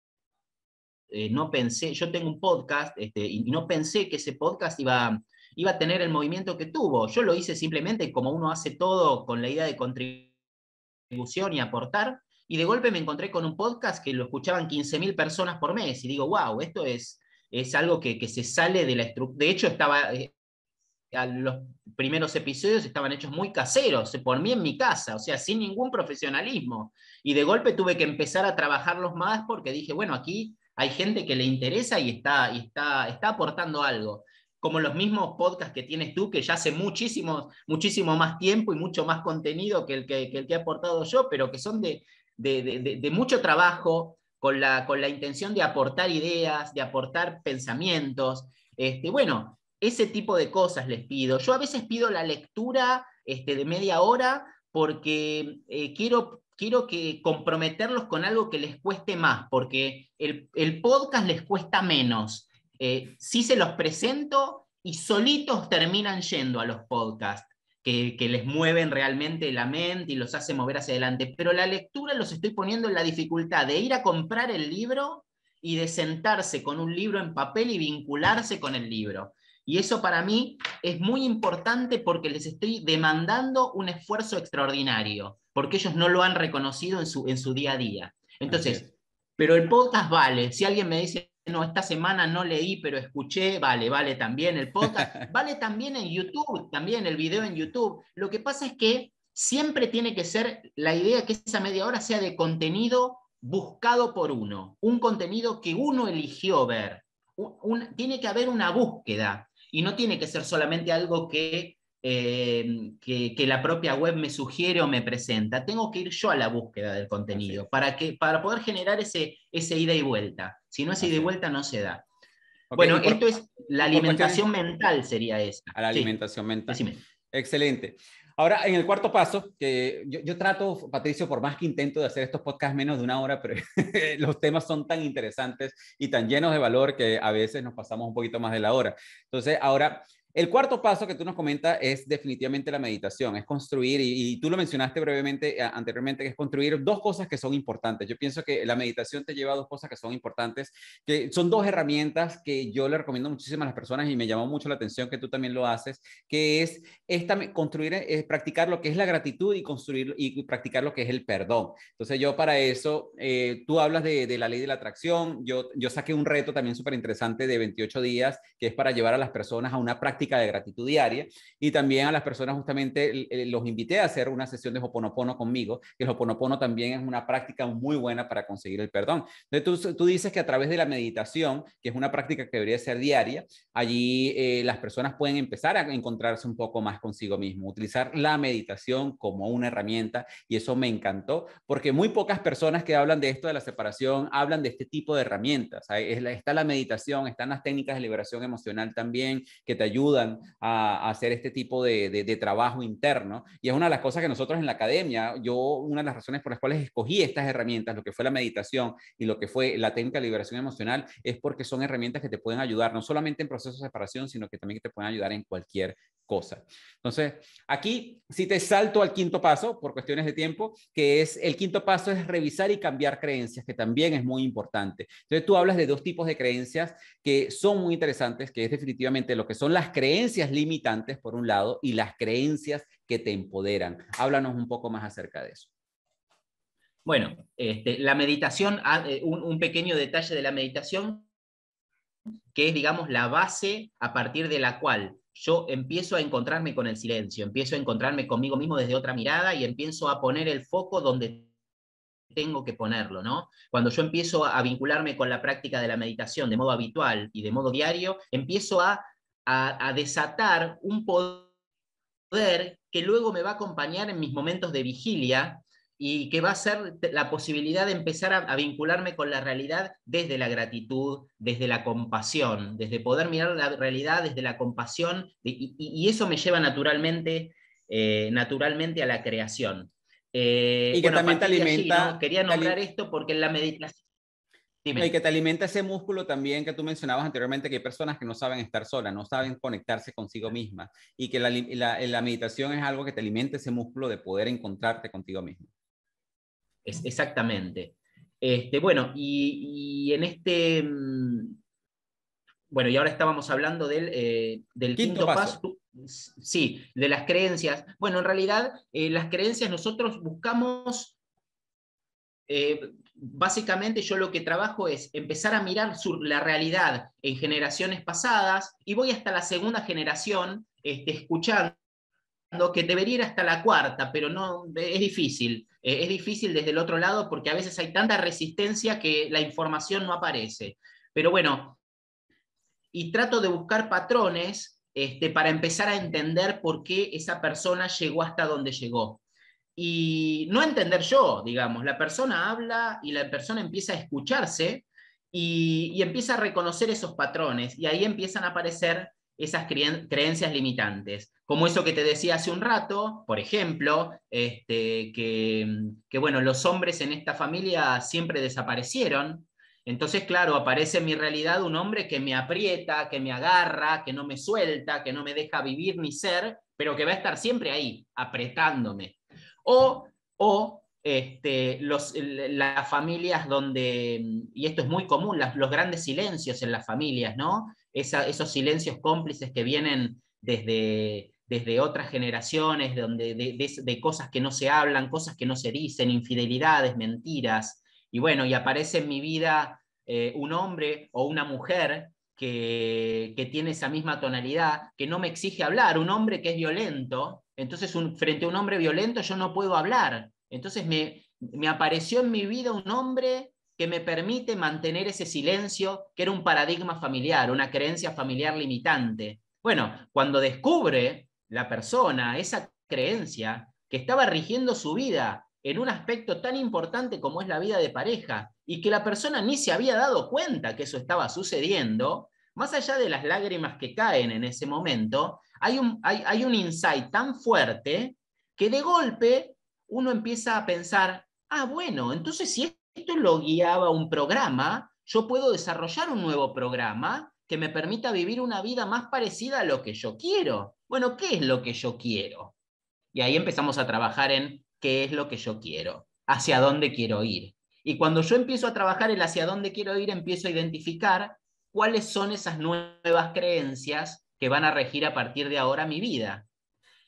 S1: eh, no pensé, yo tengo un podcast este, y no pensé que ese podcast iba, iba a tener el movimiento que tuvo. Yo lo hice simplemente como uno hace todo con la idea de contribución y aportar. Y de golpe me encontré con un podcast que lo escuchaban 15.000 personas por mes. Y digo, wow, esto es, es algo que, que se sale de la estructura. De hecho, estaba, eh, los primeros episodios estaban hechos muy caseros, por mí en mi casa, o sea, sin ningún profesionalismo. Y de golpe tuve que empezar a trabajarlos más porque dije, bueno, aquí hay gente que le interesa y está, y está, está aportando algo. Como los mismos podcasts que tienes tú, que ya hace muchísimo, muchísimo más tiempo y mucho más contenido que el que, el he aportado yo, pero que son de, de, de, de mucho trabajo, con la, con la intención de aportar ideas, de aportar pensamientos. Este, bueno, ese tipo de cosas les pido. Yo a veces pido la lectura este, de media hora porque eh, quiero, que comprometerlos con algo que les cueste más, porque el, podcast les cuesta menos. Eh, si se los presento y solitos terminan yendo a los podcasts. Que, que, les mueven realmente la mente y los hace mover hacia adelante. Pero la lectura los estoy poniendo en la dificultad de ir a comprar el libro y de sentarse con un libro en papel y vincularse con el libro. Y eso para mí es muy importante porque les estoy demandando un esfuerzo extraordinario, porque ellos no lo han reconocido en su, en su día a día. Entonces, pero el podcast vale. Si alguien me dice, no, esta semana no leí, pero escuché, vale, vale también el podcast, vale también en YouTube, también el video en YouTube. Lo que pasa es que siempre tiene que ser la idea que esa media hora sea de contenido buscado por uno, un contenido que uno eligió ver. tiene que haber una búsqueda. Y no tiene que ser solamente algo eh, que, que, la propia web me sugiere o me presenta. Tengo que ir yo a la búsqueda del contenido para, que, para poder generar ese, ese ida y
S2: vuelta. Si no, ese ida y vuelta no se da.
S1: bueno, esto es
S2: la alimentación mental, sería esa. A la alimentación mental. Excelente. Ahora, en el cuarto paso, que yo, trato, Patricio, por más que intento de hacer estos podcasts menos de una hora, pero los temas son tan interesantes y tan llenos de valor que a veces nos pasamos un poquito más de la hora. Entonces, ahora el cuarto paso que tú nos comentas es definitivamente la meditación, es construir, y, tú lo mencionaste brevemente eh, anteriormente, que es construir dos cosas que son importantes. Yo pienso que la meditación te lleva a dos cosas que son importantes, que son dos herramientas que yo le recomiendo muchísimo a las personas y me llamó mucho la atención que tú también lo haces, que es esta, construir, es eh, practicar lo que es la gratitud y construir y practicar lo que es el perdón. Entonces yo para eso, eh, tú hablas de, de, la ley de la atracción, yo, yo saqué un reto también súper interesante de 28 días, que es para llevar a las personas a una práctica de gratitud diaria. Y también a las personas justamente eh, eh, los invité a hacer una sesión de Hoponopono conmigo, que el Hoponopono también es una práctica muy buena para conseguir el perdón. Entonces tú, dices que a través de la meditación, que es una práctica que debería ser diaria, allí eh, las personas pueden empezar a encontrarse un poco más consigo mismo, utilizar la meditación como una herramienta y eso me encantó porque muy pocas personas que hablan de esto de la separación hablan de este tipo de herramientas. Está la meditación, están las técnicas de liberación emocional también que te ayudan a, hacer este tipo de, de, trabajo interno. Y es una de las cosas que nosotros en la academia, yo, una de las razones por las cuales escogí estas herramientas, lo que fue la meditación y lo que fue la técnica de liberación emocional, es porque son herramientas que te pueden ayudar, no solamente en procesos de separación, sino que también te pueden ayudar en cualquier cosa. Entonces, aquí si te salto al quinto paso por cuestiones de tiempo, que es el quinto paso es revisar y cambiar creencias, que también es muy importante. Entonces, tú hablas de dos tipos de creencias que son muy interesantes, que es definitivamente lo que son las creencias creencias limitantes, por un lado, y las creencias que te empoderan. Háblanos un poco más acerca de eso.
S1: Bueno, este, la meditación, ah, eh, un, un pequeño detalle de la meditación, que es, digamos, la base a partir de la cual yo empiezo a encontrarme con el silencio, empiezo a encontrarme conmigo mismo desde otra mirada y empiezo a poner el foco donde tengo que ponerlo, ¿no? Cuando yo empiezo a vincularme con la práctica de la meditación de modo habitual y de modo diario, empiezo a a, desatar un poder que luego me va a acompañar en mis momentos de vigilia y que va a ser la posibilidad de empezar a, vincularme con la realidad desde la gratitud, desde la compasión, desde poder mirar la realidad desde la compasión, y, eso me lleva naturalmente, eh, naturalmente a la creación.
S2: Eh, y que también te alimenta.
S1: Quería nombrar esto porque en la meditación
S2: y que te alimenta ese músculo también que tú mencionabas anteriormente, que hay personas que no saben estar solas, no saben conectarse consigo misma y que la, la, meditación es algo que te alimenta ese músculo de poder encontrarte contigo mismo. Es, exactamente. Este, bueno, y,
S1: en este... Mm, bueno, y ahora estábamos hablando del, eh, quinto, paso. sí, de las creencias. Bueno, en realidad, eh, las creencias nosotros buscamos eh, básicamente yo lo que trabajo es empezar a mirar la realidad en generaciones pasadas y voy hasta la segunda generación este, escuchando que debería ir hasta la cuarta, pero no es difícil. Eh, es difícil desde el otro lado porque a veces hay tanta resistencia que la información no aparece. Pero bueno, y trato de buscar patrones este, para empezar a entender por qué esa persona llegó hasta donde llegó y no entender yo, digamos, la persona habla y la persona empieza a escucharse y, empieza a reconocer esos patrones y ahí empiezan a aparecer esas creencias limitantes, como eso que te decía hace un rato, por ejemplo, este, que, bueno, los hombres en esta familia siempre desaparecieron, entonces, claro, aparece en mi realidad un hombre que me aprieta, que me agarra, que no me suelta, que no me deja vivir ni ser, pero que va a estar siempre ahí, apretándome o, o este, las familias donde, mm, y esto es muy común, los grandes silencios en las familias, ¿no? esos silencios cómplices que vienen desde, desde otras generaciones, donde, de, cosas que no se hablan, cosas que no se dicen, infidelidades, mentiras. Y bueno, y aparece en mi vida eh, un hombre o una mujer que, tiene esa misma tonalidad, que no me exige hablar, un hombre que es violento, entonces, frente a un hombre violento yo no puedo hablar. Entonces, me, me apareció en mi vida un hombre que me permite mantener ese silencio, que era un paradigma familiar, una creencia familiar limitante. Bueno, cuando descubre la persona esa creencia que estaba rigiendo su vida en un aspecto tan importante como es la vida de pareja, y que la persona ni se había dado cuenta que eso estaba sucediendo, más allá de las lágrimas que caen en ese momento, hay un, hay, un insight tan fuerte que de golpe uno empieza a pensar, ah, bueno, entonces si esto lo guiaba un programa, yo puedo desarrollar un nuevo programa que me permita vivir una vida más parecida a lo que yo quiero. Bueno, ¿qué es lo que yo quiero? Y ahí empezamos a trabajar en qué es lo que yo quiero, hacia dónde quiero ir. Y cuando yo empiezo a trabajar en hacia dónde quiero ir, empiezo a identificar cuáles son esas nuevas creencias que van a regir a partir de ahora mi vida.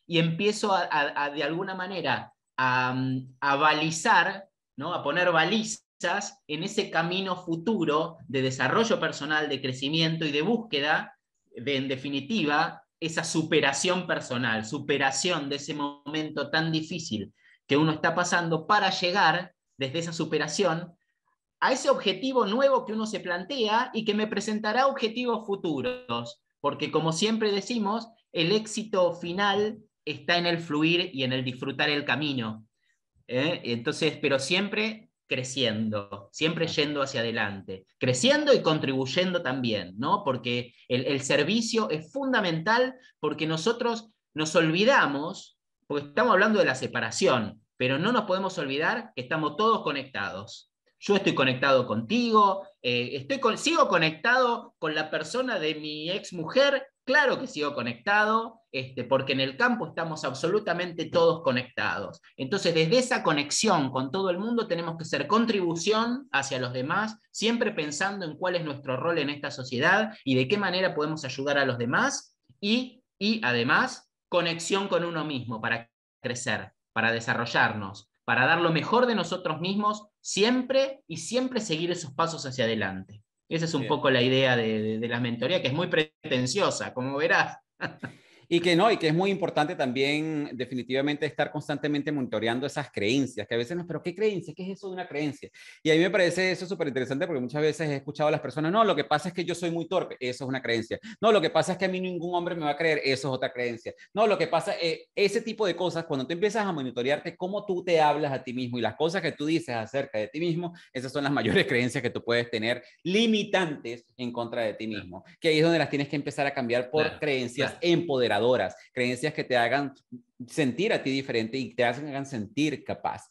S1: Y empiezo a, de alguna manera, a, mm, a balizar, ¿no? a poner balizas en ese camino futuro de desarrollo personal, de crecimiento y de búsqueda, de, en definitiva, esa superación personal, superación de ese momento tan difícil que uno está pasando para llegar desde esa superación a ese objetivo nuevo que uno se plantea y que me presentará objetivos futuros porque como siempre decimos, el éxito final está en el fluir y en el disfrutar el camino. ¿eh? Entonces, pero siempre creciendo, siempre yendo hacia adelante, creciendo y contribuyendo también, ¿no? Porque el, el servicio es fundamental porque nosotros nos olvidamos, porque estamos hablando de la separación, pero no nos podemos olvidar que estamos todos conectados yo estoy conectado contigo, eh, estoy sigo conectado con la persona de mi ex mujer, claro que sigo conectado, este, porque en el campo estamos absolutamente todos conectados. Entonces, desde esa conexión con todo el mundo tenemos que hacer contribución hacia los demás, siempre pensando en cuál es nuestro rol en esta sociedad y de qué manera podemos ayudar a los demás y, y además conexión con uno mismo para crecer, para desarrollarnos, para dar lo mejor de nosotros mismos siempre y siempre seguir esos pasos hacia adelante.
S2: Esa es un poco la idea de la mentoría, que es muy pretenciosa, como verás. Y que no, y que es muy importante también definitivamente estar constantemente monitoreando esas creencias, que a veces no, pero ¿qué creencia? ¿Qué es eso de una creencia? Y a mí me parece eso súper interesante porque muchas veces he escuchado a las personas, no, lo que pasa es que yo soy muy torpe, eso es una creencia. No, lo que pasa es que a mí ningún hombre me va a creer, eso es otra creencia. No, lo que pasa es eh, ese tipo de cosas, cuando tú empiezas a monitorearte cómo tú te hablas a ti mismo y las cosas que tú dices acerca de ti mismo, esas son las mayores creencias que tú puedes tener limitantes en contra de ti mismo, que ahí es donde las tienes que empezar a cambiar por creencias empoderadas creencias que te hagan sentir a ti diferente y te hagan sentir capaz.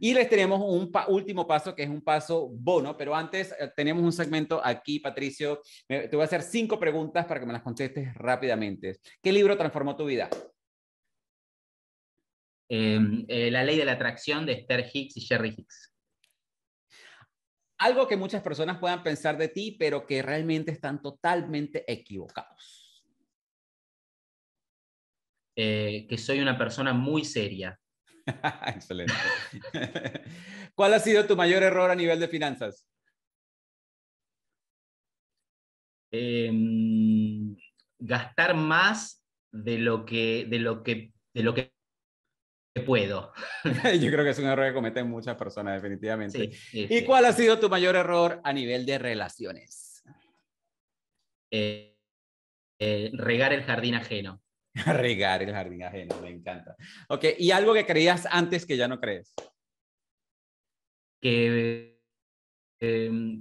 S2: Y les tenemos un último paso que es un paso bono, pero antes eh, tenemos un segmento aquí, Patricio. te voy a hacer cinco preguntas para que me las contestes rápidamente. ¿Qué libro transformó tu vida? Em, eh, la ley de la atracción de Esther Hicks y Sherry Hicks. Algo que muchas personas puedan pensar de ti, pero que realmente están totalmente equivocados. Eh, que soy una persona muy seria. Excelente. ¿Cuál ha sido tu mayor error a nivel de finanzas? Em, gastar más de lo que, de lo que, de lo que puedo. Yo creo que es un error que cometen muchas personas, definitivamente. ¿Y cuál ha sido tu mayor error a nivel de relaciones? Eh, eh, regar el jardín ajeno. Regar el jardín ajeno, me encanta. Ok, ¿y algo que creías antes que ya no crees? Em,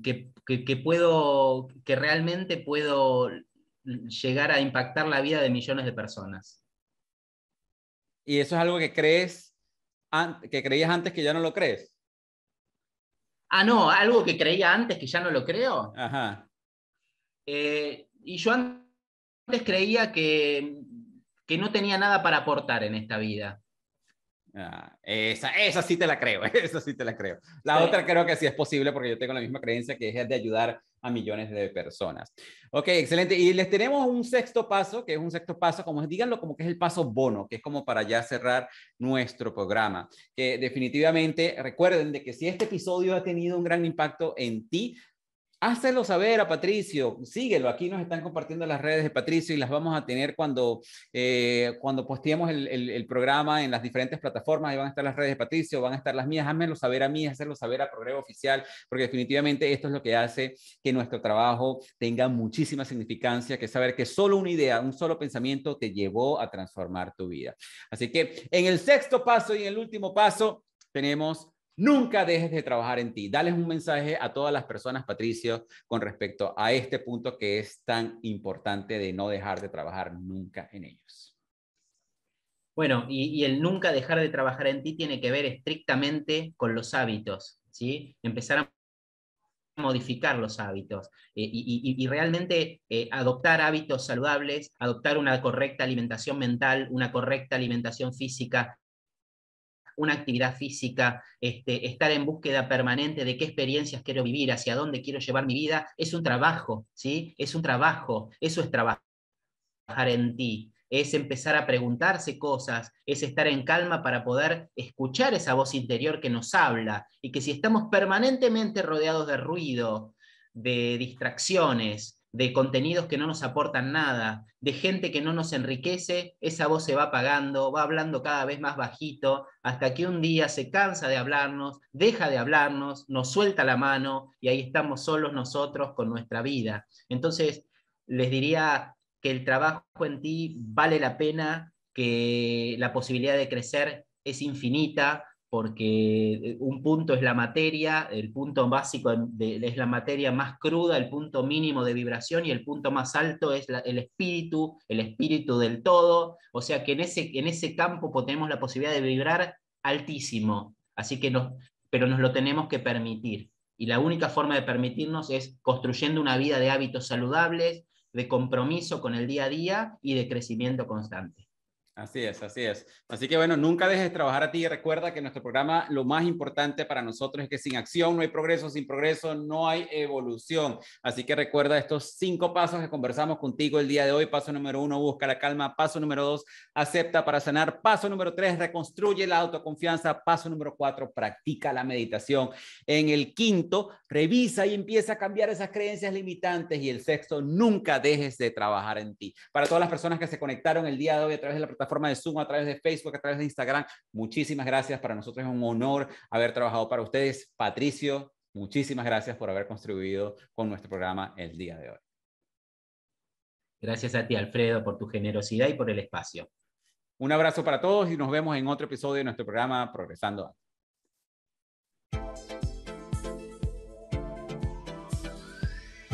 S2: que, que,
S1: puedo, que realmente puedo llegar a impactar la vida de millones
S2: de personas. ¿Y eso es algo que crees, que creías antes que ya no lo crees? Ah, no, algo que creía antes que ya no lo creo. Ajá.
S1: Eh, y yo antes creía que que no tenía nada para aportar en esta vida.
S2: Ah, esa, esa sí te la creo, esa sí te la creo. La otra creo que sí es posible porque yo tengo la misma creencia que es de ayudar a millones de personas. Ok, excelente. Y les tenemos un sexto paso, que es un sexto paso, como díganlo como que es el paso bono, que es como para ya cerrar nuestro programa. Que definitivamente recuerden de que si este episodio ha tenido un gran impacto en ti, Hácelo saber a Patricio, síguelo. Aquí nos están compartiendo las redes de Patricio y las vamos a tener cuando, eh, cuando posteemos el, programa en las diferentes plataformas. Ahí van a estar las redes de Patricio, van a estar las mías. Házmelo saber a mí, házmelo saber a Progreso Oficial, porque definitivamente esto es lo que hace que nuestro trabajo tenga muchísima significancia, que saber que solo una idea, un solo pensamiento te llevó a transformar tu vida. Así que en el sexto paso y en el último paso tenemos Nunca dejes de trabajar en ti. Dales un mensaje a todas las personas, Patricio, con respecto a este punto que es tan importante de no dejar de trabajar nunca en ellos.
S1: Bueno, y, el nunca dejar de trabajar en ti tiene que ver estrictamente con los hábitos, ¿sí? Empezar a modificar los hábitos eh, y, realmente eh, adoptar hábitos saludables, adoptar una correcta alimentación mental, una correcta alimentación física, una actividad física, este, estar en búsqueda permanente de qué experiencias quiero vivir, hacia dónde quiero llevar mi vida, es un trabajo, ¿sí? Es un trabajo, eso es trabajar en ti, es empezar a preguntarse cosas, es estar en calma para poder escuchar esa voz interior que nos habla y que si estamos permanentemente rodeados de ruido, de distracciones, de contenidos que no nos aportan nada, de gente que no nos enriquece, esa voz se va apagando, va hablando cada vez más bajito, hasta que un día se cansa de hablarnos, deja de hablarnos, nos suelta la mano y ahí estamos solos nosotros con nuestra vida. Entonces, les diría que el trabajo en ti vale la pena, que la posibilidad de crecer es infinita, porque eh, un punto es la materia, el punto básico es la materia más cruda, el punto mínimo de vibración y el punto más alto es el espíritu, el espíritu del todo, o sea que en ese, en ese campo tenemos la posibilidad de vibrar altísimo, así que pero nos lo tenemos que permitir. Y la única forma de permitirnos es construyendo una vida de hábitos saludables, de compromiso con el día a día y de crecimiento
S2: constante. Así es, así es. Así que bueno, nunca dejes de trabajar a ti y recuerda que nuestro programa, lo más importante para nosotros es que sin acción no hay progreso, sin progreso no hay evolución. Así que recuerda estos cinco pasos que conversamos contigo el día de hoy. Paso número uno, busca la calma. Paso número dos, acepta para sanar. Paso número tres, reconstruye la autoconfianza. Paso número cuatro, practica la meditación. En el quinto, revisa y empieza a cambiar esas creencias limitantes. Y el sexto, nunca dejes de trabajar en ti. Para todas las personas que se conectaron el día de hoy a través de la plataforma de Zoom, a través de Facebook, a través de Instagram. Muchísimas gracias. Para nosotros es un honor haber trabajado para ustedes. Patricio, muchísimas gracias por haber contribuido con nuestro programa el día de hoy.
S1: Gracias a ti, Alfredo, por tu generosidad y
S2: por el espacio. Un abrazo para todos y nos vemos en otro episodio de nuestro programa Progresando.